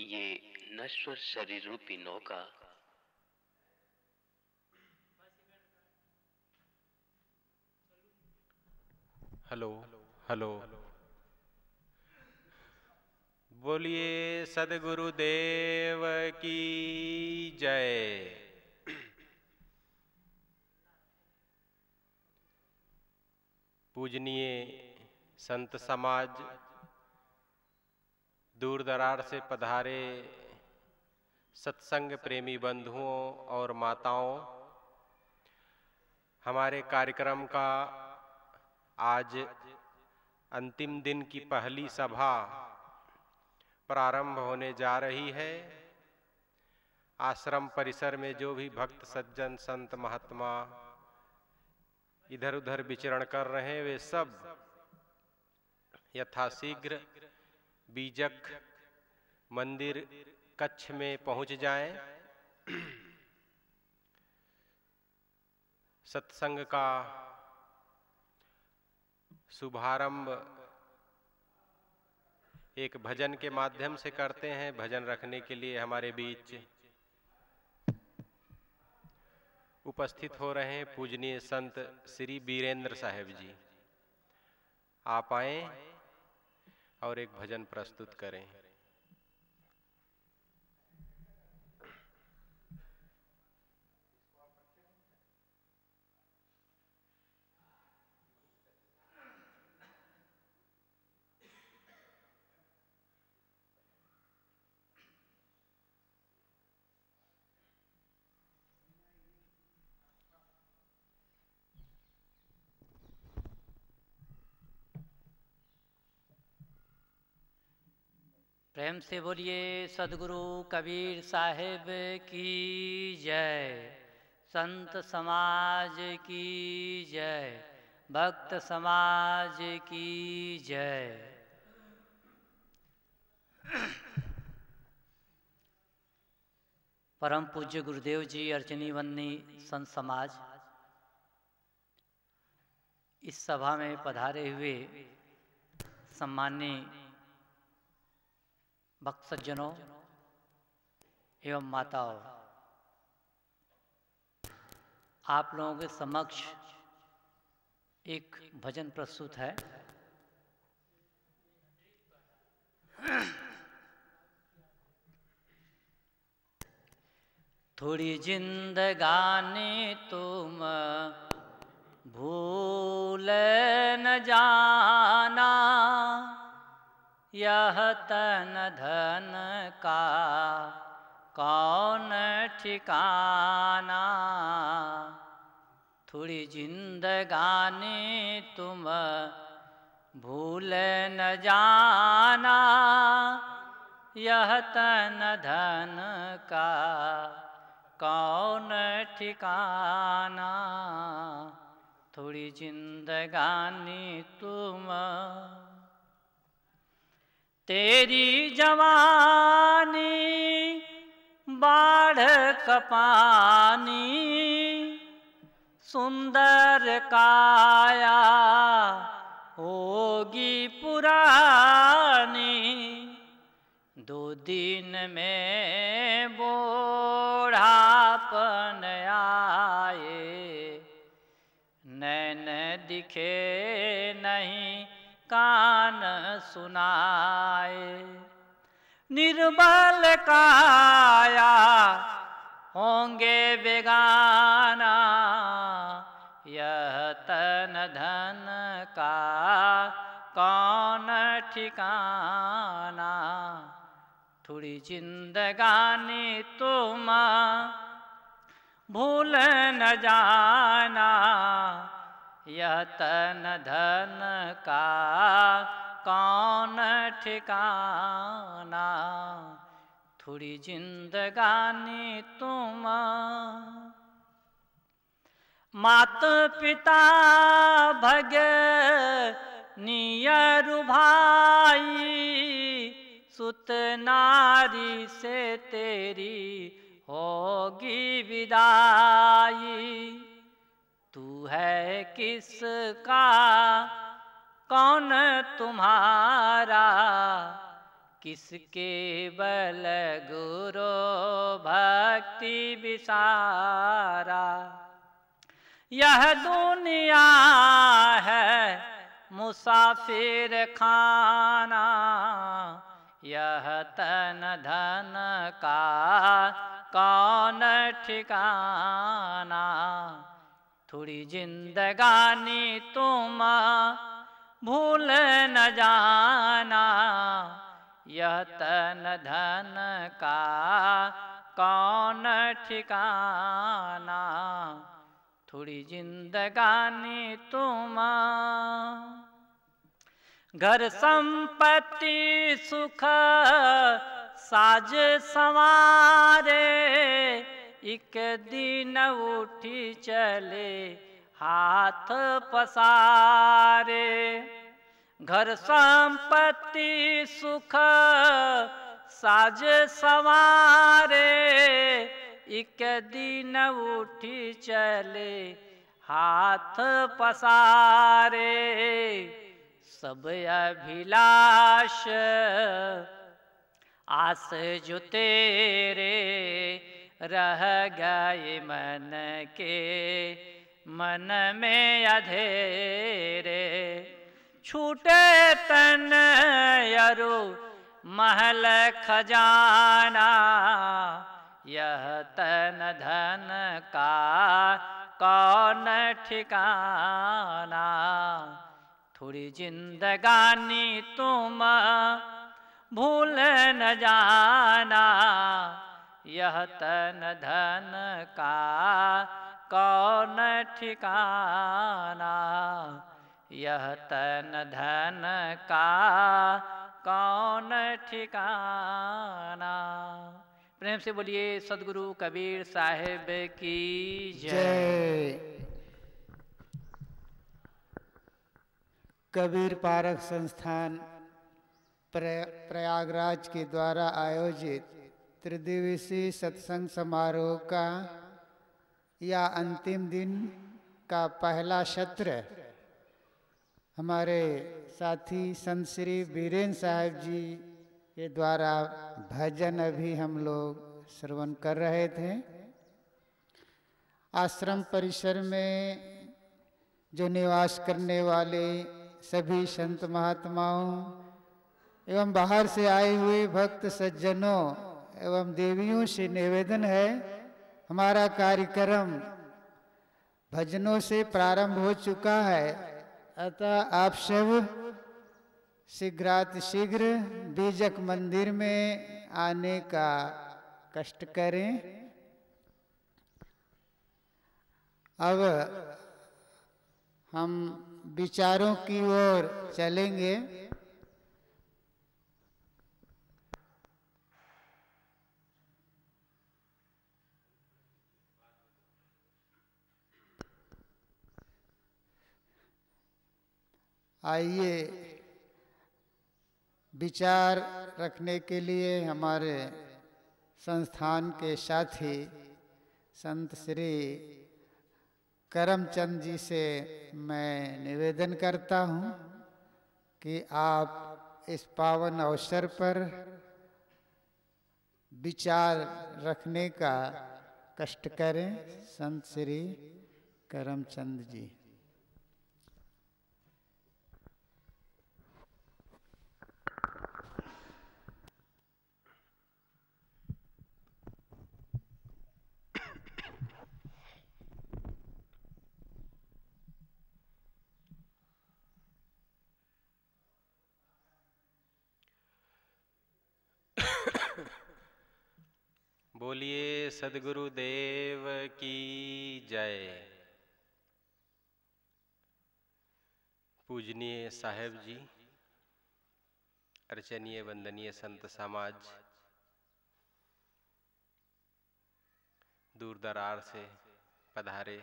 ये नश्वर शरीर रूपी नौका हेलो हेलो बोलिए सदगुरु देव की जय पूजनीय संत समाज दूर दरार से पधारे सत्संग प्रेमी बंधुओं और माताओं हमारे कार्यक्रम का आज अंतिम दिन की पहली सभा प्रारंभ होने जा रही है आश्रम परिसर में जो भी भक्त सज्जन संत महात्मा इधर उधर विचरण कर रहे हैं वे सब यथाशीघ्र बीजक मंदिर कच्छ में पहुंच जाए सत्संग का शुभारंभ एक भजन के माध्यम से करते हैं भजन रखने के लिए हमारे बीच उपस्थित हो रहे हैं पूजनीय संत श्री बीरेंद्र साहेब जी आप आए और एक भजन प्रस्तुत करें प्रेम से बोलिए सदगुरु कबीर साहेब की जय संत समाज की जय भक्त समाज की जय परम पूज्य गुरुदेव जी अर्चनी वन्नी संत समाज इस सभा में पधारे हुए सम्मानी भक्त सज्जनों एवं माताओं आप लोगों के समक्ष एक भजन प्रस्तुत है थोड़ी जिंदगानी तुम भूल न जाना यह तन धन का कौन ठिकाना थोड़ी जिंदगानी तुम भूल न जाना यह तन धन का कौन ठिकाना थोड़ी जिंदगानी तुम तेरी जवानी बाढ़ कपानी सुंदर काया होगी पुरानी दो दिन में बोढ़ापन आए नैन दिखे नहीं कान सुनाए निर्बल काया होंगे बेगाना यह तन धन का कौन ठिकाना थोड़ी जिंदगानी तुम भूल न जाना यह तन धन का कौन ठिकाना थोड़ी जिंदगानी तुम मात पिता भग नियर भाई सुत नारी से तेरी होगी विदाई तू है किसका कौन तुम्हारा किसके बल गुरु भक्ति विसारा यह दुनिया है मुसाफिर खाना यह तन धन का कौन ठिकाना थोड़ी जिंदगानी तुम भूल न जाना यह तन धन का कौन ठिकाना थोड़ी जिंदगानी तुम घर संपत्ति सुख साज सवारे एक दिन उठी चले हाथ पसारे घर संपत्ति सुख साज सवारे एक दिन उठी चले हाथ पसारे सब अभिलाष आस जो तेरे रह गए मन के मन में अधेरे छूटे तन यरु महल खजाना यह तन धन का कौन ठिकाना थोड़ी जिंदगानी तुम भूल न जाना यह तन धन का कौन ठिकाना यह तन धन का कौन ठिकाना प्रेम से बोलिए सदगुरु कबीर साहेब की जय कबीर पारक संस्थान प्रयागराज के द्वारा आयोजित त्रिदिवसीय सत्संग समारोह का या अंतिम दिन का पहला सत्र हमारे साथी संत श्री बीरेन्द्र साहब जी के द्वारा भजन अभी हम लोग श्रवण कर रहे थे आश्रम परिसर में जो निवास करने वाले सभी संत महात्माओं एवं बाहर से आए हुए भक्त सज्जनों एवं देवियों से निवेदन है हमारा कार्यक्रम भजनों से प्रारंभ हो चुका है अतः आप सब शीघ्रातिशीघ्र बीजक मंदिर में आने का कष्ट करें अब हम विचारों की ओर चलेंगे आइए विचार रखने के लिए हमारे संस्थान के साथी संत श्री करमचंद जी से मैं निवेदन करता हूँ कि आप इस पावन अवसर पर विचार रखने का कष्ट करें संत श्री करमचंद जी बोलिए सदगुरु देव की जय पूजनीय साहेब जी अर्चनीय वंदनीय संत समाज दूर दरार से पधारे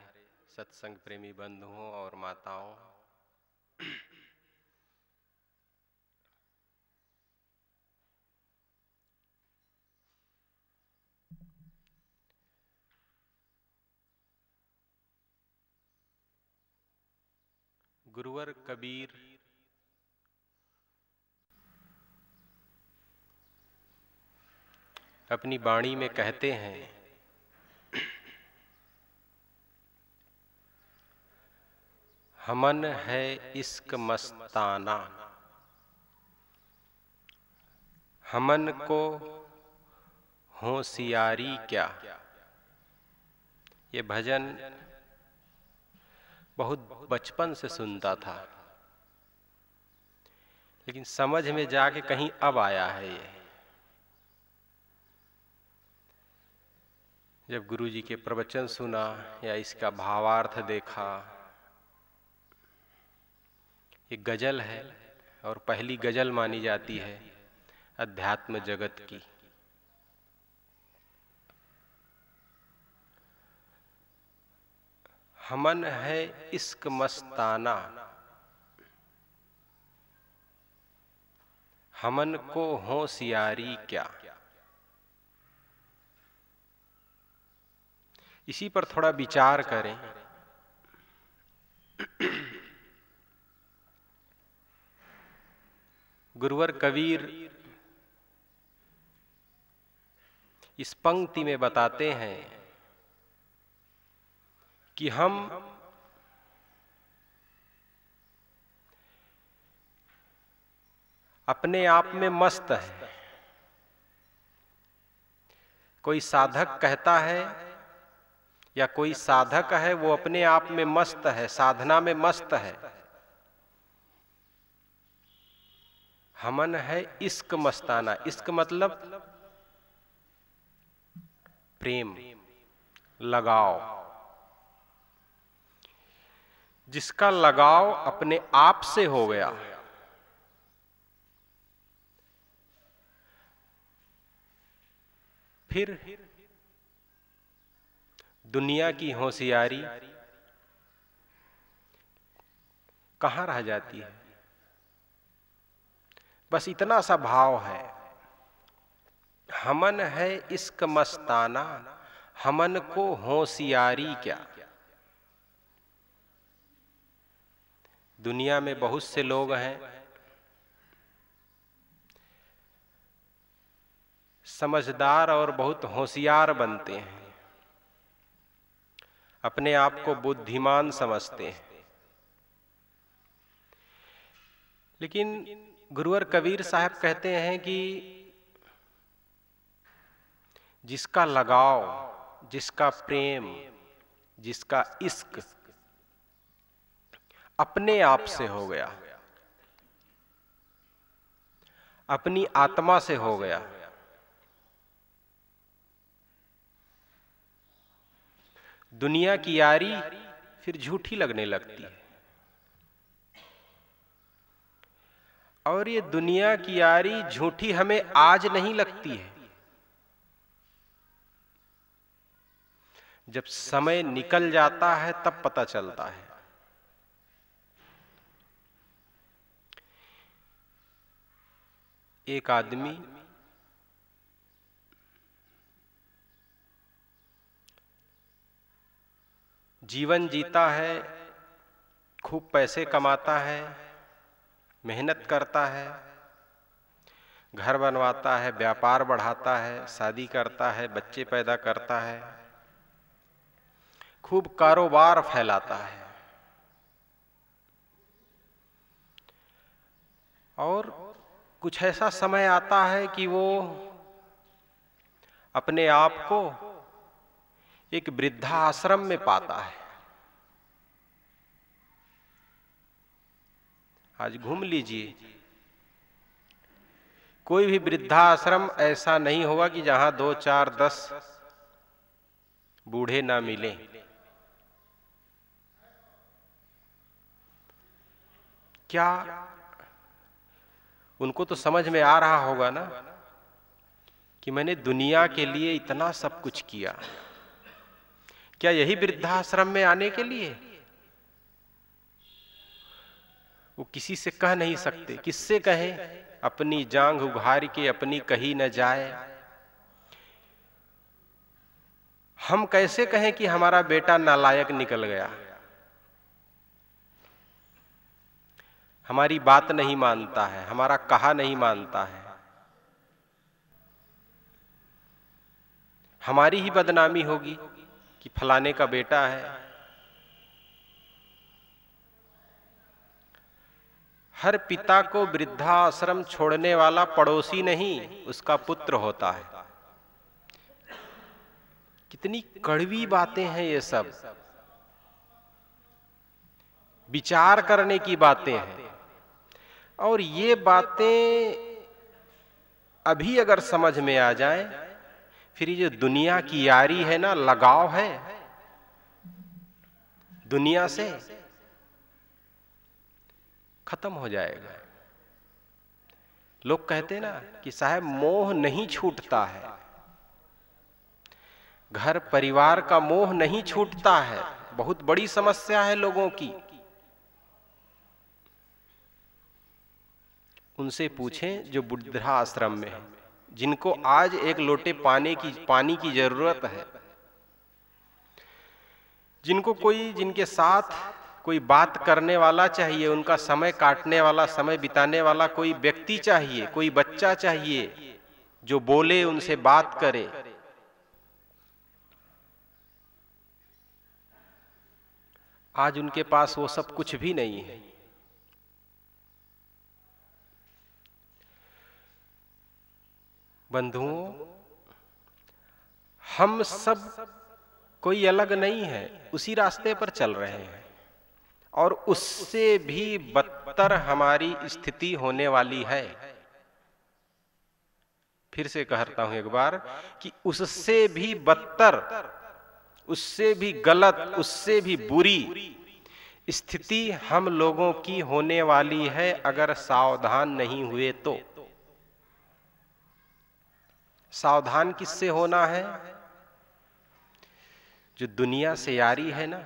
सत्संग प्रेमी बंधुओं और माताओं गुरुवर कबीर अपनी बाणी में कहते हैं हमन है इश्क मस्ताना हमन को होशियारी क्या ये भजन बहुत बचपन से सुनता था लेकिन समझ में जाके कहीं अब आया है ये जब गुरु जी के प्रवचन सुना या इसका भावार्थ देखा ये गजल है और पहली गजल मानी जाती है अध्यात्म जगत की हमन है इश्क मस्ताना हमन को होशियारी क्या इसी पर थोड़ा विचार करें गुरुवर कबीर इस पंक्ति में बताते हैं कि हम अपने आप में मस्त है कोई साधक कहता है या कोई साधक है वो अपने आप में मस्त है साधना में मस्त है हमन है इश्क मस्ताना इश्क मतलब प्रेम लगाओ जिसका लगाव अपने आप से हो गया फिर दुनिया की होशियारी कहां रह जाती है बस इतना सा भाव है हमन है इश्क मस्ताना हमन को होशियारी क्या दुनिया में बहुत से लोग हैं समझदार और बहुत होशियार बनते हैं अपने आप को बुद्धिमान समझते हैं लेकिन गुरुवर कबीर साहब कहते हैं कि जिसका लगाव जिसका प्रेम जिसका इश्क अपने आप से हो गया अपनी आत्मा से हो गया दुनिया की यारी फिर झूठी लगने लगती है और ये दुनिया की यारी झूठी हमें आज नहीं लगती है जब समय निकल जाता है तब पता चलता है एक आदमी जीवन जीता है खूब पैसे कमाता है मेहनत करता है घर बनवाता है व्यापार बढ़ाता है शादी करता है बच्चे पैदा करता है खूब कारोबार फैलाता है और कुछ ऐसा समय आता है कि वो अपने आप को एक वृद्धा आश्रम में पाता है आज घूम लीजिए कोई भी वृद्धा आश्रम ऐसा नहीं होगा कि जहां दो चार दस बूढ़े ना मिले क्या उनको तो समझ में आ रहा होगा ना कि मैंने दुनिया के लिए इतना सब कुछ किया क्या यही वृद्धाश्रम में आने के लिए वो किसी से कह नहीं सकते किससे कहें अपनी जांग उघार के अपनी कही न जाए हम कैसे कहें कि हमारा बेटा नालायक निकल गया हमारी बात नहीं मानता है हमारा कहा नहीं मानता है हमारी ही बदनामी होगी कि फलाने का बेटा है हर पिता को वृद्धा आश्रम छोड़ने वाला पड़ोसी नहीं उसका पुत्र होता है कितनी कड़वी बातें हैं ये सब विचार करने की बातें हैं और ये बातें अभी अगर समझ में आ जाए फिर ये जो दुनिया की यारी है ना लगाव है दुनिया से खत्म हो जाएगा लोग कहते ना कि साहब मोह नहीं छूटता है घर परिवार का मोह नहीं छूटता है बहुत बड़ी समस्या है लोगों की उनसे पूछें जो आश्रम में है जिनको आज एक लोटे पानी की पानी की जरूरत है जिनको कोई जिनके साथ कोई बात करने वाला चाहिए उनका समय काटने वाला समय बिताने वाला कोई व्यक्ति चाहिए कोई बच्चा चाहिए जो बोले उनसे बात करे आज उनके पास वो सब कुछ भी नहीं है बंधुओं हम सब कोई अलग नहीं है उसी रास्ते पर चल रहे हैं और उससे भी बदतर हमारी स्थिति होने वाली है फिर से कहता हूं एक बार कि उससे भी बदतर उससे भी गलत उससे भी बुरी स्थिति हम लोगों की होने वाली है अगर सावधान नहीं हुए तो सावधान किससे होना है जो दुनिया से यारी है ना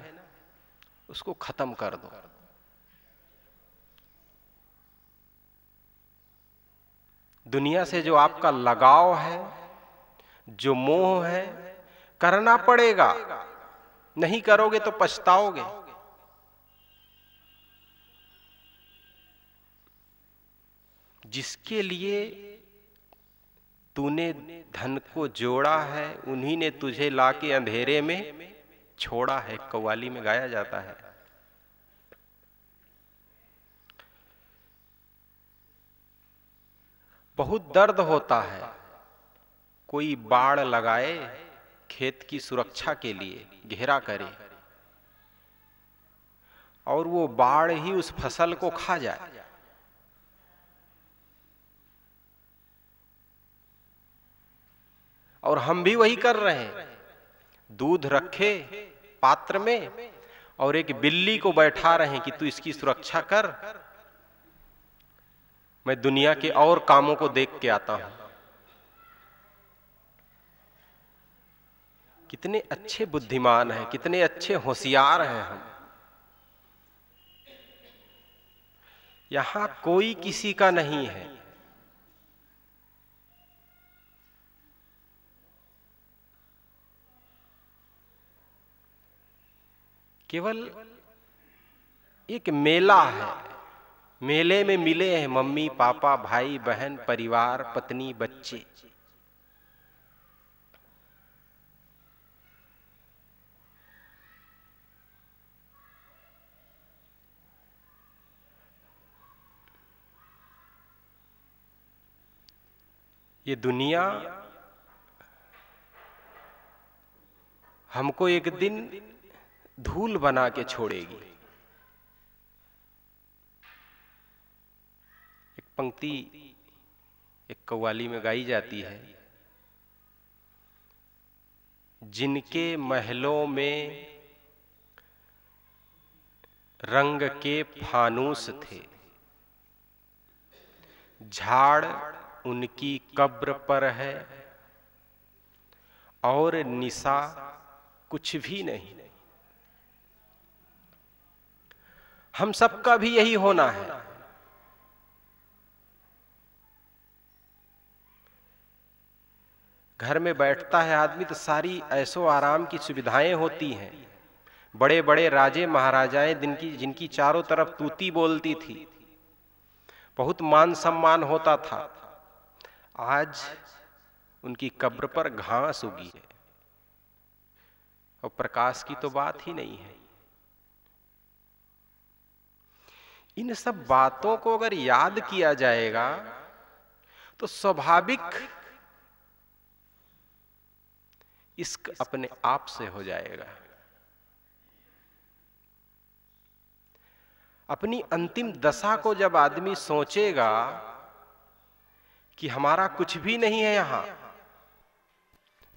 उसको खत्म कर दो दुनिया से जो आपका लगाव है जो मोह है करना पड़ेगा नहीं करोगे तो पछताओगे जिसके लिए तूने धन को जोड़ा है उन्हीं ने तुझे लाके अंधेरे में छोड़ा है कव्वाली में गाया जाता है बहुत दर्द होता है कोई बाढ़ लगाए खेत की सुरक्षा के लिए घेरा करे और वो बाढ़ ही उस फसल को खा जाए और हम भी वही कर रहे हैं दूध रखे पात्र में और एक बिल्ली को बैठा रहे हैं कि तू इसकी सुरक्षा कर मैं दुनिया के और कामों को देख के आता हूं कितने अच्छे बुद्धिमान हैं कितने अच्छे होशियार हैं हम यहां कोई किसी का नहीं है केवल एक मेला है मेले में मिले हैं मम्मी पापा भाई बहन परिवार पत्नी बच्चे ये दुनिया हमको एक दिन धूल बना के छोड़ेगी एक पंक्ति एक कव्वाली में गाई जाती है जिनके महलों में रंग के फानूस थे झाड़ उनकी कब्र पर है और निशा कुछ भी नहीं हम सबका भी यही होना है घर में बैठता है आदमी तो सारी ऐसो आराम की सुविधाएं होती हैं बड़े बड़े राजे महाराजाएं जिनकी जिनकी चारों तरफ तूती बोलती थी बहुत मान सम्मान होता था आज उनकी कब्र पर घास उगी है और प्रकाश की तो बात ही नहीं है इन सब बातों को अगर याद किया जाएगा तो स्वाभाविक इश्क अपने आप से हो जाएगा अपनी अंतिम दशा को जब आदमी सोचेगा कि हमारा कुछ भी नहीं है यहां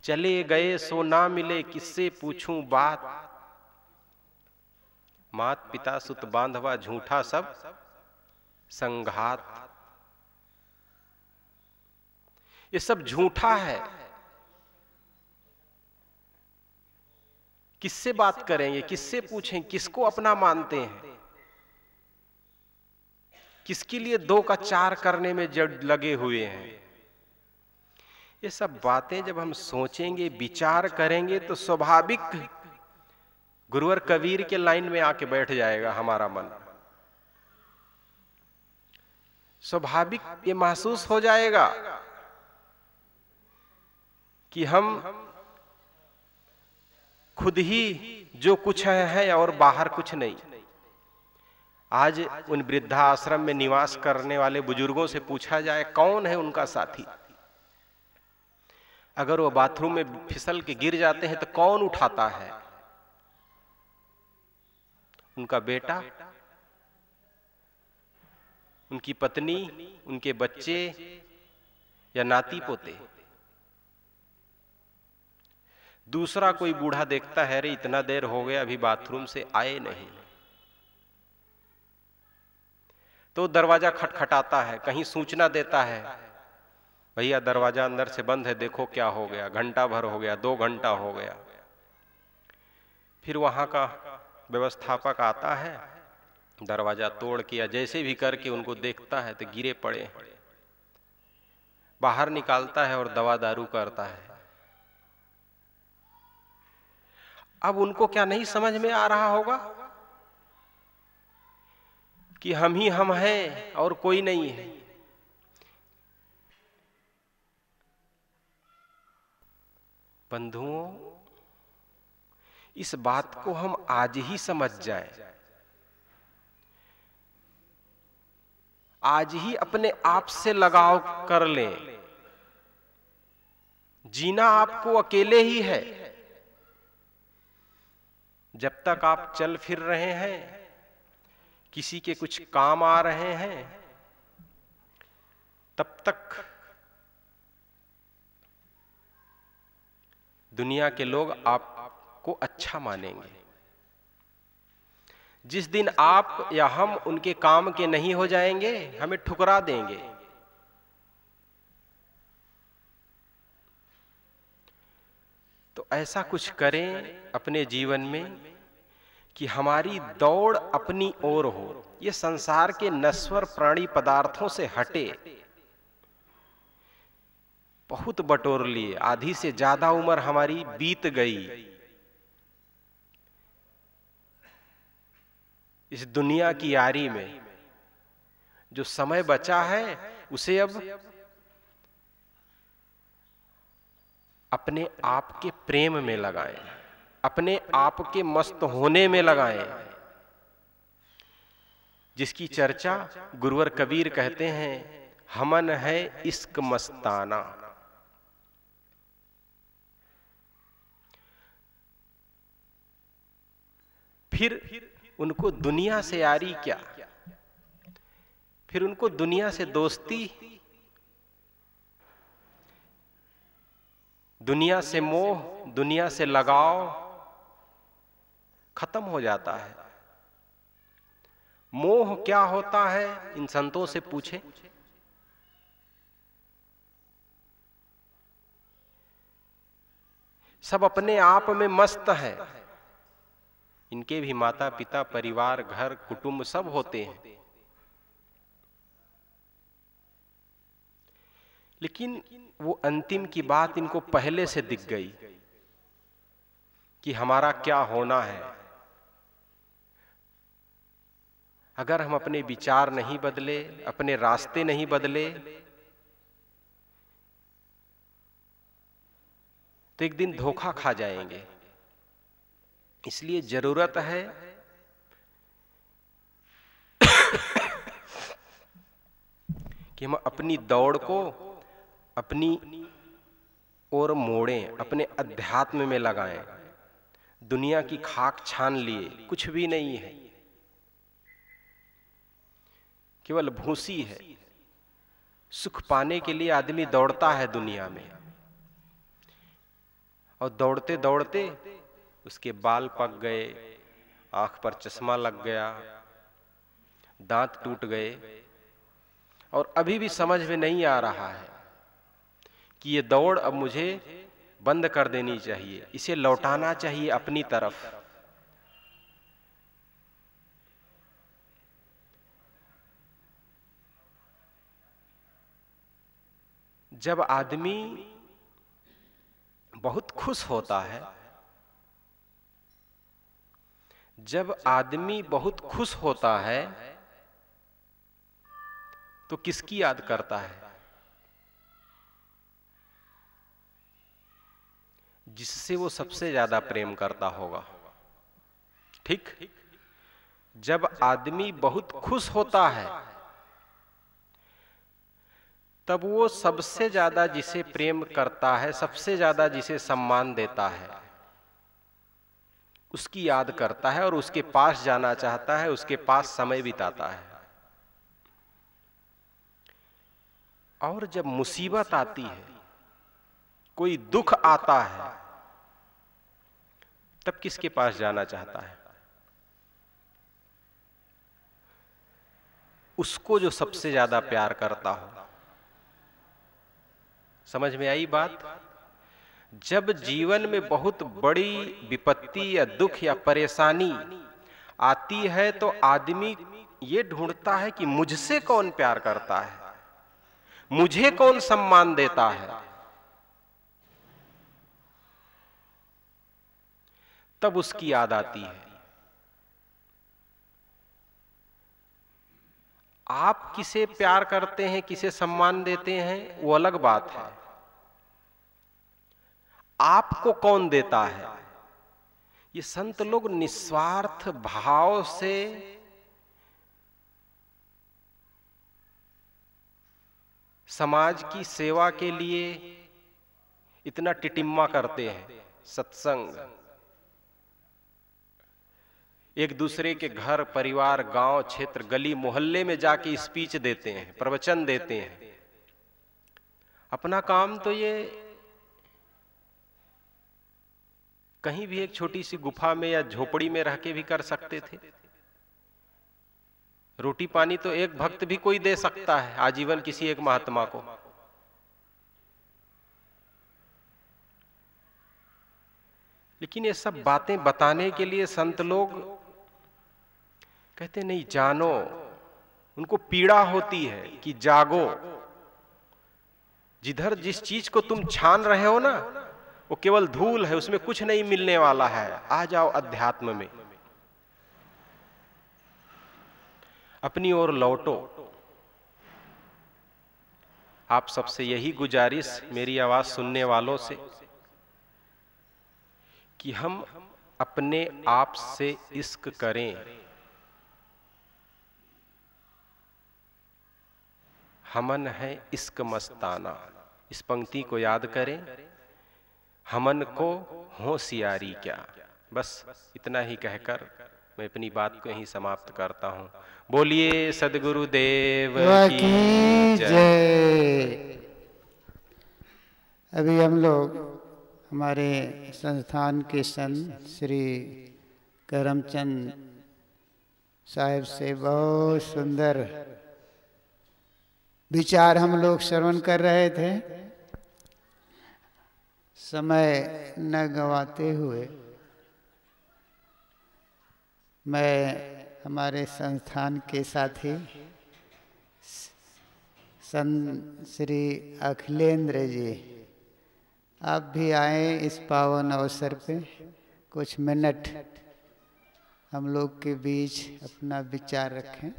चले गए सो ना मिले किससे पूछूं बात मात पिता सुत बांधवा झूठा सब संघात ये सब झूठा है किससे बात करेंगे किससे पूछें किसको अपना मानते हैं किसके लिए दो का चार करने में जड़ लगे हुए हैं ये सब बातें जब हम सोचेंगे विचार करेंगे तो स्वाभाविक गुरुवर कबीर के लाइन में आके बैठ जाएगा हमारा मन स्वाभाविक ये महसूस हो जाएगा कि हम खुद ही जो कुछ है, है और बाहर कुछ नहीं आज उन वृद्धा आश्रम में निवास करने वाले बुजुर्गों से पूछा जाए कौन है उनका साथी अगर वो बाथरूम में फिसल के गिर जाते हैं तो कौन उठाता है उनका बेटा उनकी पत्नी उनके बच्चे या नाती पोते दूसरा कोई बूढ़ा देखता है रे इतना देर हो गया अभी बाथरूम से आए नहीं तो दरवाजा खटखटाता है कहीं सूचना देता है भैया दरवाजा अंदर से बंद है देखो क्या हो गया घंटा भर हो गया दो घंटा हो गया फिर वहां का व्यवस्थापक आता है दरवाजा तोड़ के या जैसे भी करके उनको देखता है तो गिरे पड़े बाहर निकालता है और दवा दारू करता है अब उनको क्या नहीं समझ में आ रहा होगा कि हम ही हम हैं और कोई नहीं है बंधुओं इस बात को हम आज ही समझ जाएं, आज ही अपने आप से लगाव कर लें जीना आपको अकेले ही है जब तक आप चल फिर रहे हैं किसी के कुछ काम आ रहे हैं तब तक दुनिया के लोग आप को अच्छा मानेंगे जिस दिन आप या हम उनके काम के नहीं हो जाएंगे हमें ठुकरा देंगे तो ऐसा कुछ करें अपने जीवन में कि हमारी दौड़ अपनी ओर हो ये संसार के नस्वर प्राणी पदार्थों से हटे बहुत बटोर लिए आधी से ज्यादा उम्र हमारी बीत गई इस दुनिया की यारी में जो समय बचा है उसे अब अपने आप के प्रेम में लगाएं अपने आप के मस्त होने में लगाएं जिसकी चर्चा गुरुवर कबीर कहते हैं हमन है इश्क मस्ताना फिर उनको दुनिया से यारी क्या फिर उनको दुनिया से दोस्ती दुनिया से मोह दुनिया से लगाव खत्म हो जाता है मोह क्या होता है इन संतों से पूछे सब अपने आप में मस्त है इनके भी माता पिता परिवार घर कुटुंब सब होते हैं लेकिन वो अंतिम की बात इनको पहले से दिख गई कि हमारा क्या होना है अगर हम अपने विचार नहीं बदले अपने रास्ते नहीं बदले तो एक दिन धोखा खा जाएंगे इसलिए जरूरत है कि हम अपनी दौड़ को अपनी और मोड़ें अपने अध्यात्म में लगाएं दुनिया की खाक छान लिए कुछ भी नहीं है केवल भूसी है सुख पाने के लिए आदमी दौड़ता है दुनिया में और दौड़ते दौड़ते उसके बाल पक गए आंख पर चश्मा लग गया दांत टूट गए और अभी भी समझ में नहीं आ रहा है कि ये दौड़ अब मुझे बंद कर देनी चाहिए इसे लौटाना चाहिए अपनी तरफ जब आदमी बहुत खुश होता है जब आदमी बहुत खुश होता है तो किसकी याद करता है जिससे वो सबसे ज्यादा प्रेम करता होगा ठीक जब आदमी बहुत खुश होता है तब वो सबसे ज्यादा जिसे प्रेम करता है सबसे ज्यादा जिसे सम्मान देता है उसकी याद करता है और उसके पास जाना चाहता है उसके पास समय बिताता है और जब मुसीबत आती है कोई दुख आता है तब किसके पास जाना चाहता है उसको जो सबसे ज्यादा प्यार करता हो समझ में आई बात जब जीवन में बहुत बड़ी विपत्ति या दुख या परेशानी आती है तो आदमी ये ढूंढता है कि मुझसे कौन प्यार करता है मुझे कौन सम्मान देता है तब उसकी याद आती है आप किसे प्यार करते हैं किसे सम्मान देते हैं वो अलग बात है आपको कौन देता है ये संत लोग निस्वार्थ भाव से समाज की सेवा के लिए इतना टिटिम्मा करते हैं सत्संग एक दूसरे के घर परिवार गांव क्षेत्र गली मोहल्ले में जाके स्पीच देते हैं प्रवचन देते हैं अपना काम तो ये कहीं भी एक छोटी सी गुफा में या झोपड़ी में रह के भी कर सकते थे रोटी पानी तो एक भक्त भी कोई दे सकता है आजीवन किसी एक महात्मा को लेकिन ये सब बातें बताने के लिए संत लोग कहते नहीं जानो उनको पीड़ा होती है कि जागो जिधर जिस चीज को तुम छान रहे हो ना वो केवल धूल है उसमें कुछ नहीं मिलने वाला है आ जाओ अध्यात्म में अपनी ओर लौटो आप सबसे यही गुजारिश मेरी आवाज सुनने वालों से कि हम अपने आप से इश्क करें हमन है इश्क मस्ताना इस पंक्ति को याद करें हमन को होशियारी क्या बस इतना ही कहकर मैं अपनी बात को ही समाप्त करता हूँ बोलिए सदगुरु देव की जय अभी हम लोग हमारे संस्थान के संत श्री करमचंद साहेब से बहुत सुंदर विचार हम लोग श्रवण कर रहे थे समय न गवाते हुए मैं हमारे संस्थान के साथी संत श्री अखिलेंद्र जी आप भी आए इस पावन अवसर पे कुछ मिनट हम लोग के बीच अपना विचार रखें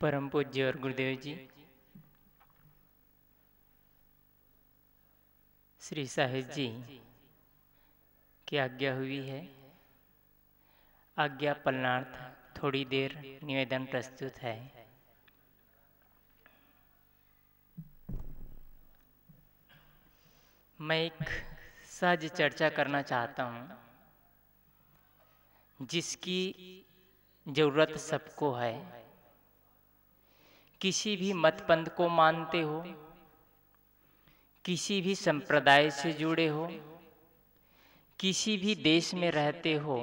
परम पूज्य और गुरुदेव जी श्री साहिब जी की आज्ञा हुई है आज्ञा पलनार्थ थोड़ी देर निवेदन प्रस्तुत है मैं एक सहज चर्चा करना चाहता हूँ जिसकी ज़रूरत सबको है किसी भी मतपंथ को मानते हो किसी भी संप्रदाय से जुड़े हो किसी भी देश में रहते हो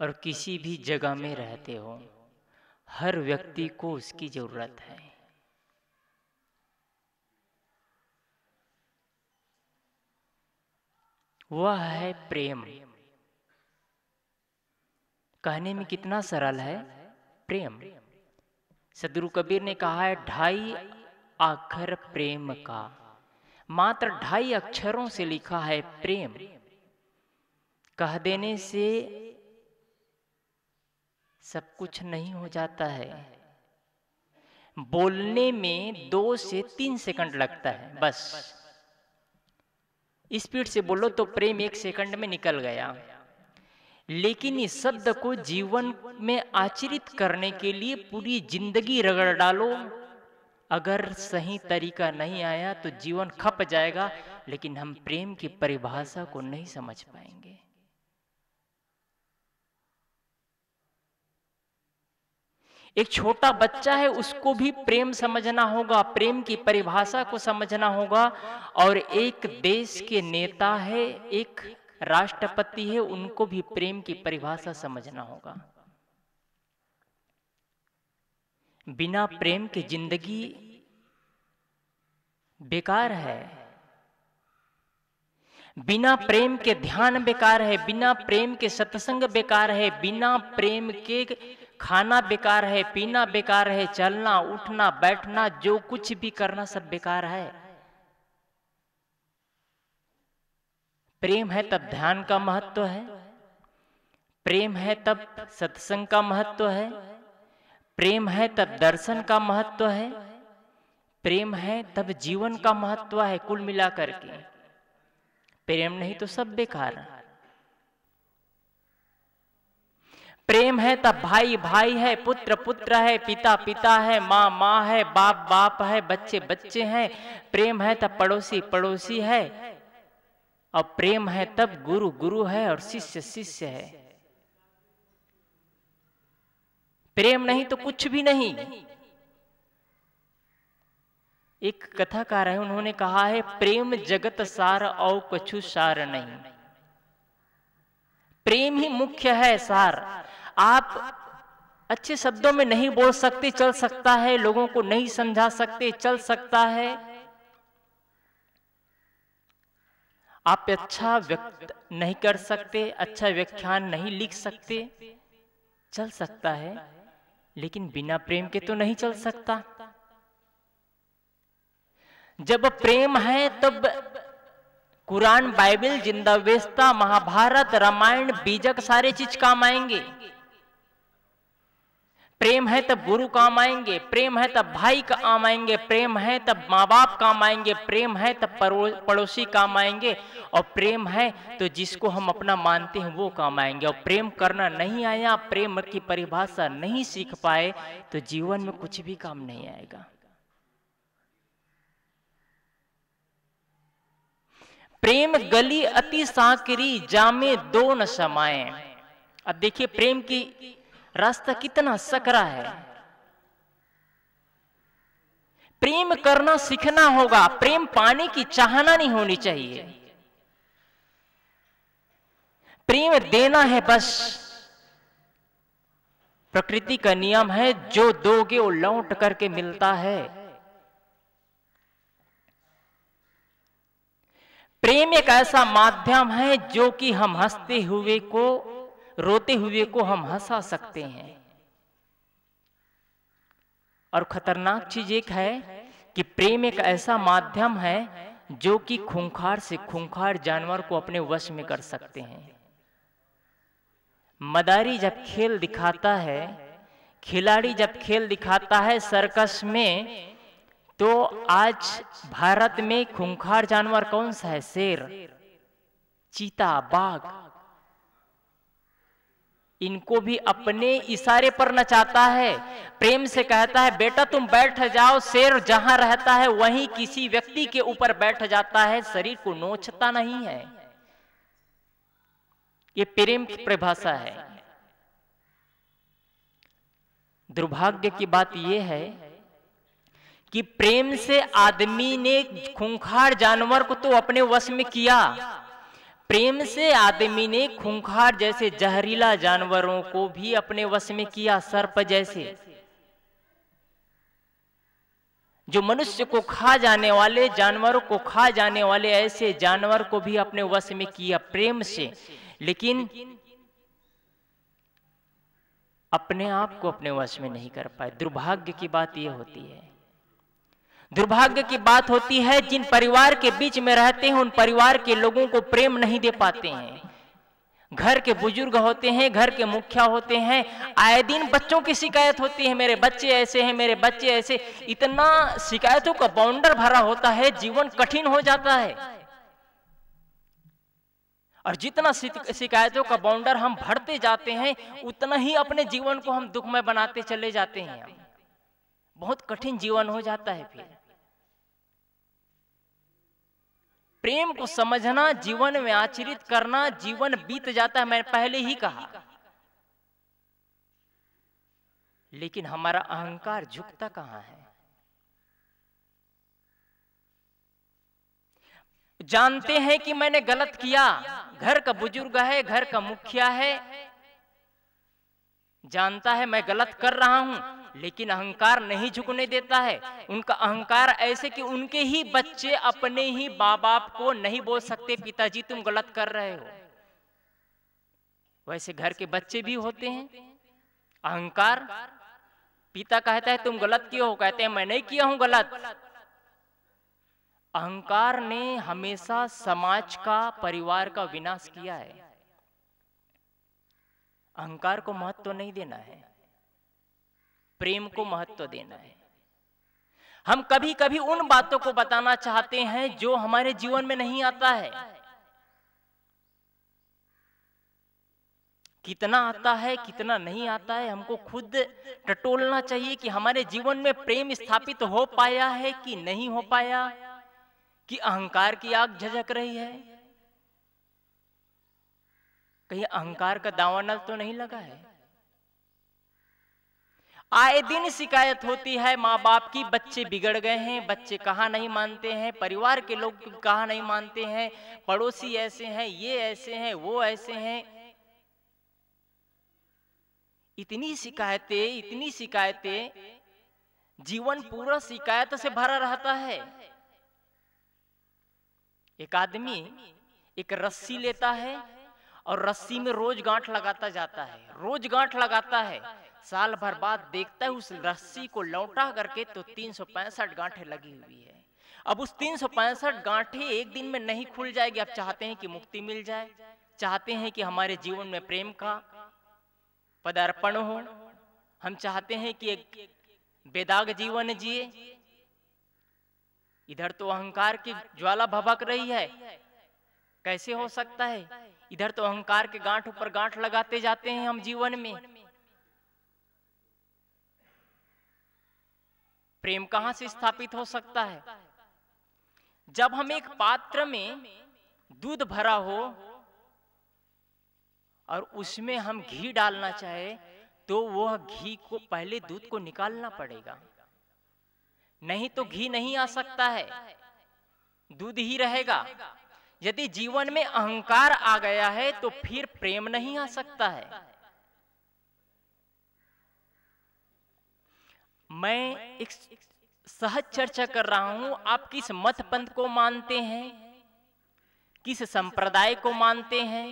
और किसी भी जगह में रहते हो हर व्यक्ति को उसकी जरूरत है वह है प्रेम कहने में कितना सरल है प्रेम सदगुरु कबीर ने कहा है ढाई आखर प्रेम का मात्र ढाई अक्षरों से लिखा है प्रेम कह देने से सब कुछ नहीं हो जाता है बोलने में दो से तीन सेकंड लगता है बस स्पीड से बोलो तो प्रेम एक सेकंड में निकल गया लेकिन इस शब्द को जीवन में आचरित करने के लिए पूरी जिंदगी रगड़ डालो अगर सही तरीका नहीं आया तो जीवन खप जाएगा लेकिन हम प्रेम की परिभाषा को नहीं समझ पाएंगे एक छोटा बच्चा है उसको भी प्रेम समझना होगा प्रेम की परिभाषा को समझना होगा और एक देश के नेता है एक राष्ट्रपति है उनको भी प्रेम की परिभाषा समझना होगा बिना प्रेम के जिंदगी बेकार है बिना प्रेम के ध्यान बेकार है बिना प्रेम के सत्संग बेकार है बिना प्रेम के खाना बेकार है पीना बेकार है चलना उठना बैठना जो कुछ भी करना सब बेकार है प्रेम है तब ध्यान का महत्व है प्रेम है तब सत्संग का महत्व है प्रेम है तब दर्शन का महत्व है प्रेम है तब जीवन का महत्व है कुल मिलाकर के प्रेम नहीं तो सब बेकार प्रेम है तब भाई भाई है पुत्र पुत्र है पिता पिता है माँ माँ है बाप बाप है बच्चे बच्चे हैं प्रेम है तब पड़ोसी पड़ोसी है और प्रेम है तब गुरु गुरु है और शिष्य शिष्य है प्रेम नहीं तो कुछ भी नहीं एक कथाकार है उन्होंने कहा है प्रेम जगत सार और कछु सार नहीं प्रेम ही मुख्य है सार आप अच्छे शब्दों में नहीं बोल सकते चल सकता है लोगों को नहीं समझा सकते चल सकता है आप अच्छा व्यक्त नहीं कर सकते अच्छा व्याख्यान नहीं लिख सकते चल सकता है लेकिन बिना प्रेम के तो नहीं चल सकता जब प्रेम है तब कुरान बाइबल जिंदा महाभारत रामायण बीजक सारे चीज काम आएंगे प्रेम है तब गुरु काम आएंगे प्रेम है तब भाई काम आएंगे प्रेम है तब माँ बाप काम आएंगे प्रेम है तब पड़ोसी काम आएंगे और प्रेम है तो जिसको हम अपना मानते हैं वो काम आएंगे और प्रेम करना नहीं आया प्रेम की परिभाषा नहीं सीख पाए तो जीवन में कुछ भी काम नहीं आएगा प्रेम गली अति साकरी जामे दो न समाए अब देखिए प्रेम की रास्ता कितना सकरा है प्रेम करना सीखना होगा प्रेम पाने की चाहना नहीं होनी चाहिए प्रेम देना है बस प्रकृति का नियम है जो दोगे वो लौट करके मिलता है प्रेम एक ऐसा माध्यम है जो कि हम हंसते हुए को रोते हुए को हम हंसा सकते हैं और खतरनाक चीज एक है कि प्रेम एक ऐसा माध्यम है जो कि खूंखार से खूंखार जानवर को अपने वश में कर सकते हैं मदारी जब खेल दिखाता है खिलाड़ी जब खेल दिखाता है सर्कस में तो आज भारत में खूंखार जानवर कौन सा है शेर चीता बाघ इनको भी अपने इशारे पर नचाता है प्रेम से कहता है बेटा तुम बैठ जाओ शेर जहां रहता है वहीं किसी व्यक्ति के ऊपर बैठ जाता है शरीर को नोचता नहीं है ये प्रेम की परिभाषा है दुर्भाग्य की बात यह है कि प्रेम से आदमी ने खूंखार जानवर को तो अपने वश में किया प्रेम से आदमी ने खूंखार जैसे जहरीला जानवरों को भी अपने वश में किया सर्प जैसे जो मनुष्य को खा जाने वाले जानवरों को खा जाने वाले ऐसे जानवर को भी अपने वश में किया प्रेम से लेकिन अपने आप को अपने वश में नहीं कर पाए दुर्भाग्य की बात यह होती है दुर्भाग्य की बात होती है जिन परिवार के बीच में रहते हैं उन परिवार के लोगों को प्रेम नहीं दे पाते हैं घर के बुजुर्ग होते हैं घर के मुखिया होते हैं आए दिन बच्चों की शिकायत होती है मेरे बच्चे ऐसे हैं मेरे बच्चे ऐसे इतना शिकायतों का बाउंडर भरा होता है जीवन कठिन हो जाता है और जितना शिकायतों का बाउंडर हम भरते जाते हैं उतना ही अपने जीवन को हम दुखमय बनाते चले जाते हैं बहुत कठिन जीवन हो जाता है फिर प्रेम को समझना जीवन में आचरित करना जीवन बीत जाता है मैंने पहले ही कहा लेकिन हमारा अहंकार झुकता कहां है जानते हैं कि मैंने गलत किया घर का बुजुर्ग है घर का मुखिया है जानता है मैं गलत कर रहा हूं लेकिन अहंकार नहीं झुकने देता है उनका अहंकार ऐसे कि उनके ही बच्चे अपने ही माँ बाप को नहीं बोल सकते पिताजी तुम गलत कर रहे हो वैसे घर के बच्चे भी होते हैं अहंकार पिता कहता है तुम गलत क्यों हो कहते हैं मैं नहीं किया हूं गलत अहंकार ने हमेशा समाज का परिवार का विनाश किया है अहंकार को महत्व तो नहीं देना है प्रेम को महत्व देना है हम कभी कभी उन बातों को बताना चाहते हैं जो हमारे जीवन में नहीं आता है कितना आता है कितना नहीं आता है हमको खुद टटोलना चाहिए कि हमारे जीवन में प्रेम स्थापित हो पाया है कि नहीं हो पाया कि अहंकार की आग झक रही है कहीं अहंकार का दावानल तो नहीं लगा है आए दिन शिकायत होती है माँ बाप की बच्चे बिगड़ गए हैं बच्चे कहाँ नहीं मानते हैं परिवार के लोग कहाँ नहीं मानते हैं पड़ोसी ऐसे हैं ये ऐसे हैं वो ऐसे हैं इतनी शिकायतें इतनी शिकायतें जीवन पूरा शिकायत से भरा रहता है एक आदमी एक रस्सी लेता है और रस्सी में रोज गांठ लगाता जाता है रोज गांठ लगाता है साल भर बाद देखता है उस रस्सी को लौटा करके तो तीन सौ पैंसठ गांठे लगी हुई है अब उस तीन सौ पैंसठ गांठे एक दिन में नहीं खुल जाएगी आप चाहते हैं कि मुक्ति मिल जाए चाहते हैं कि हमारे जीवन में प्रेम का पदार्पण हो हम चाहते हैं कि एक बेदाग जीवन जिए इधर तो अहंकार की ज्वाला भभक रही है कैसे हो सकता है इधर तो अहंकार के गांठ ऊपर गांठ लगाते जाते हैं हम जीवन में प्रेम कहां से स्थापित हो सकता है जब हम एक पात्र में दूध भरा हो और उसमें हम घी डालना चाहे तो वह घी को पहले दूध को निकालना पड़ेगा नहीं तो घी नहीं आ सकता है दूध ही रहेगा यदि जीवन में अहंकार आ गया है तो फिर प्रेम नहीं आ सकता है मैं एक सहज चर्चा कर रहा हूं आप किस मत पंथ को मानते हैं किस संप्रदाय को मानते हैं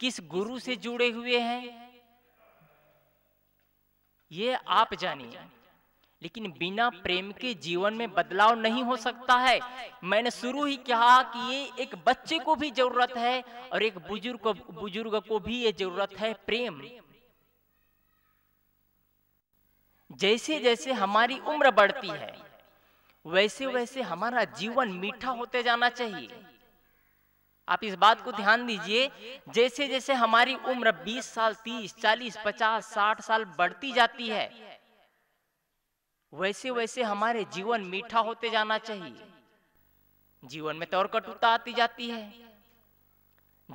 किस गुरु से जुड़े हुए हैं ये आप जानिए लेकिन बिना प्रेम के जीवन में बदलाव नहीं हो सकता है मैंने शुरू ही कहा कि ये एक बच्चे को भी जरूरत है और एक बुजुर्ग बुजुर्ग को भी ये जरूरत है प्रेम जैसे जैसे हमारी उम्र बढ़ती है वैसे वैसे हमारा जीवन मीठा होते जाना चाहिए आप इस बात को ध्यान दीजिए जैसे जैसे हमारी उम्र 20 साल 30, 40, 50, 60 साल बढ़ती जाती है वैसे वैसे हमारे जीवन मीठा होते जाना चाहिए जीवन में तो और कटुता आती जाती है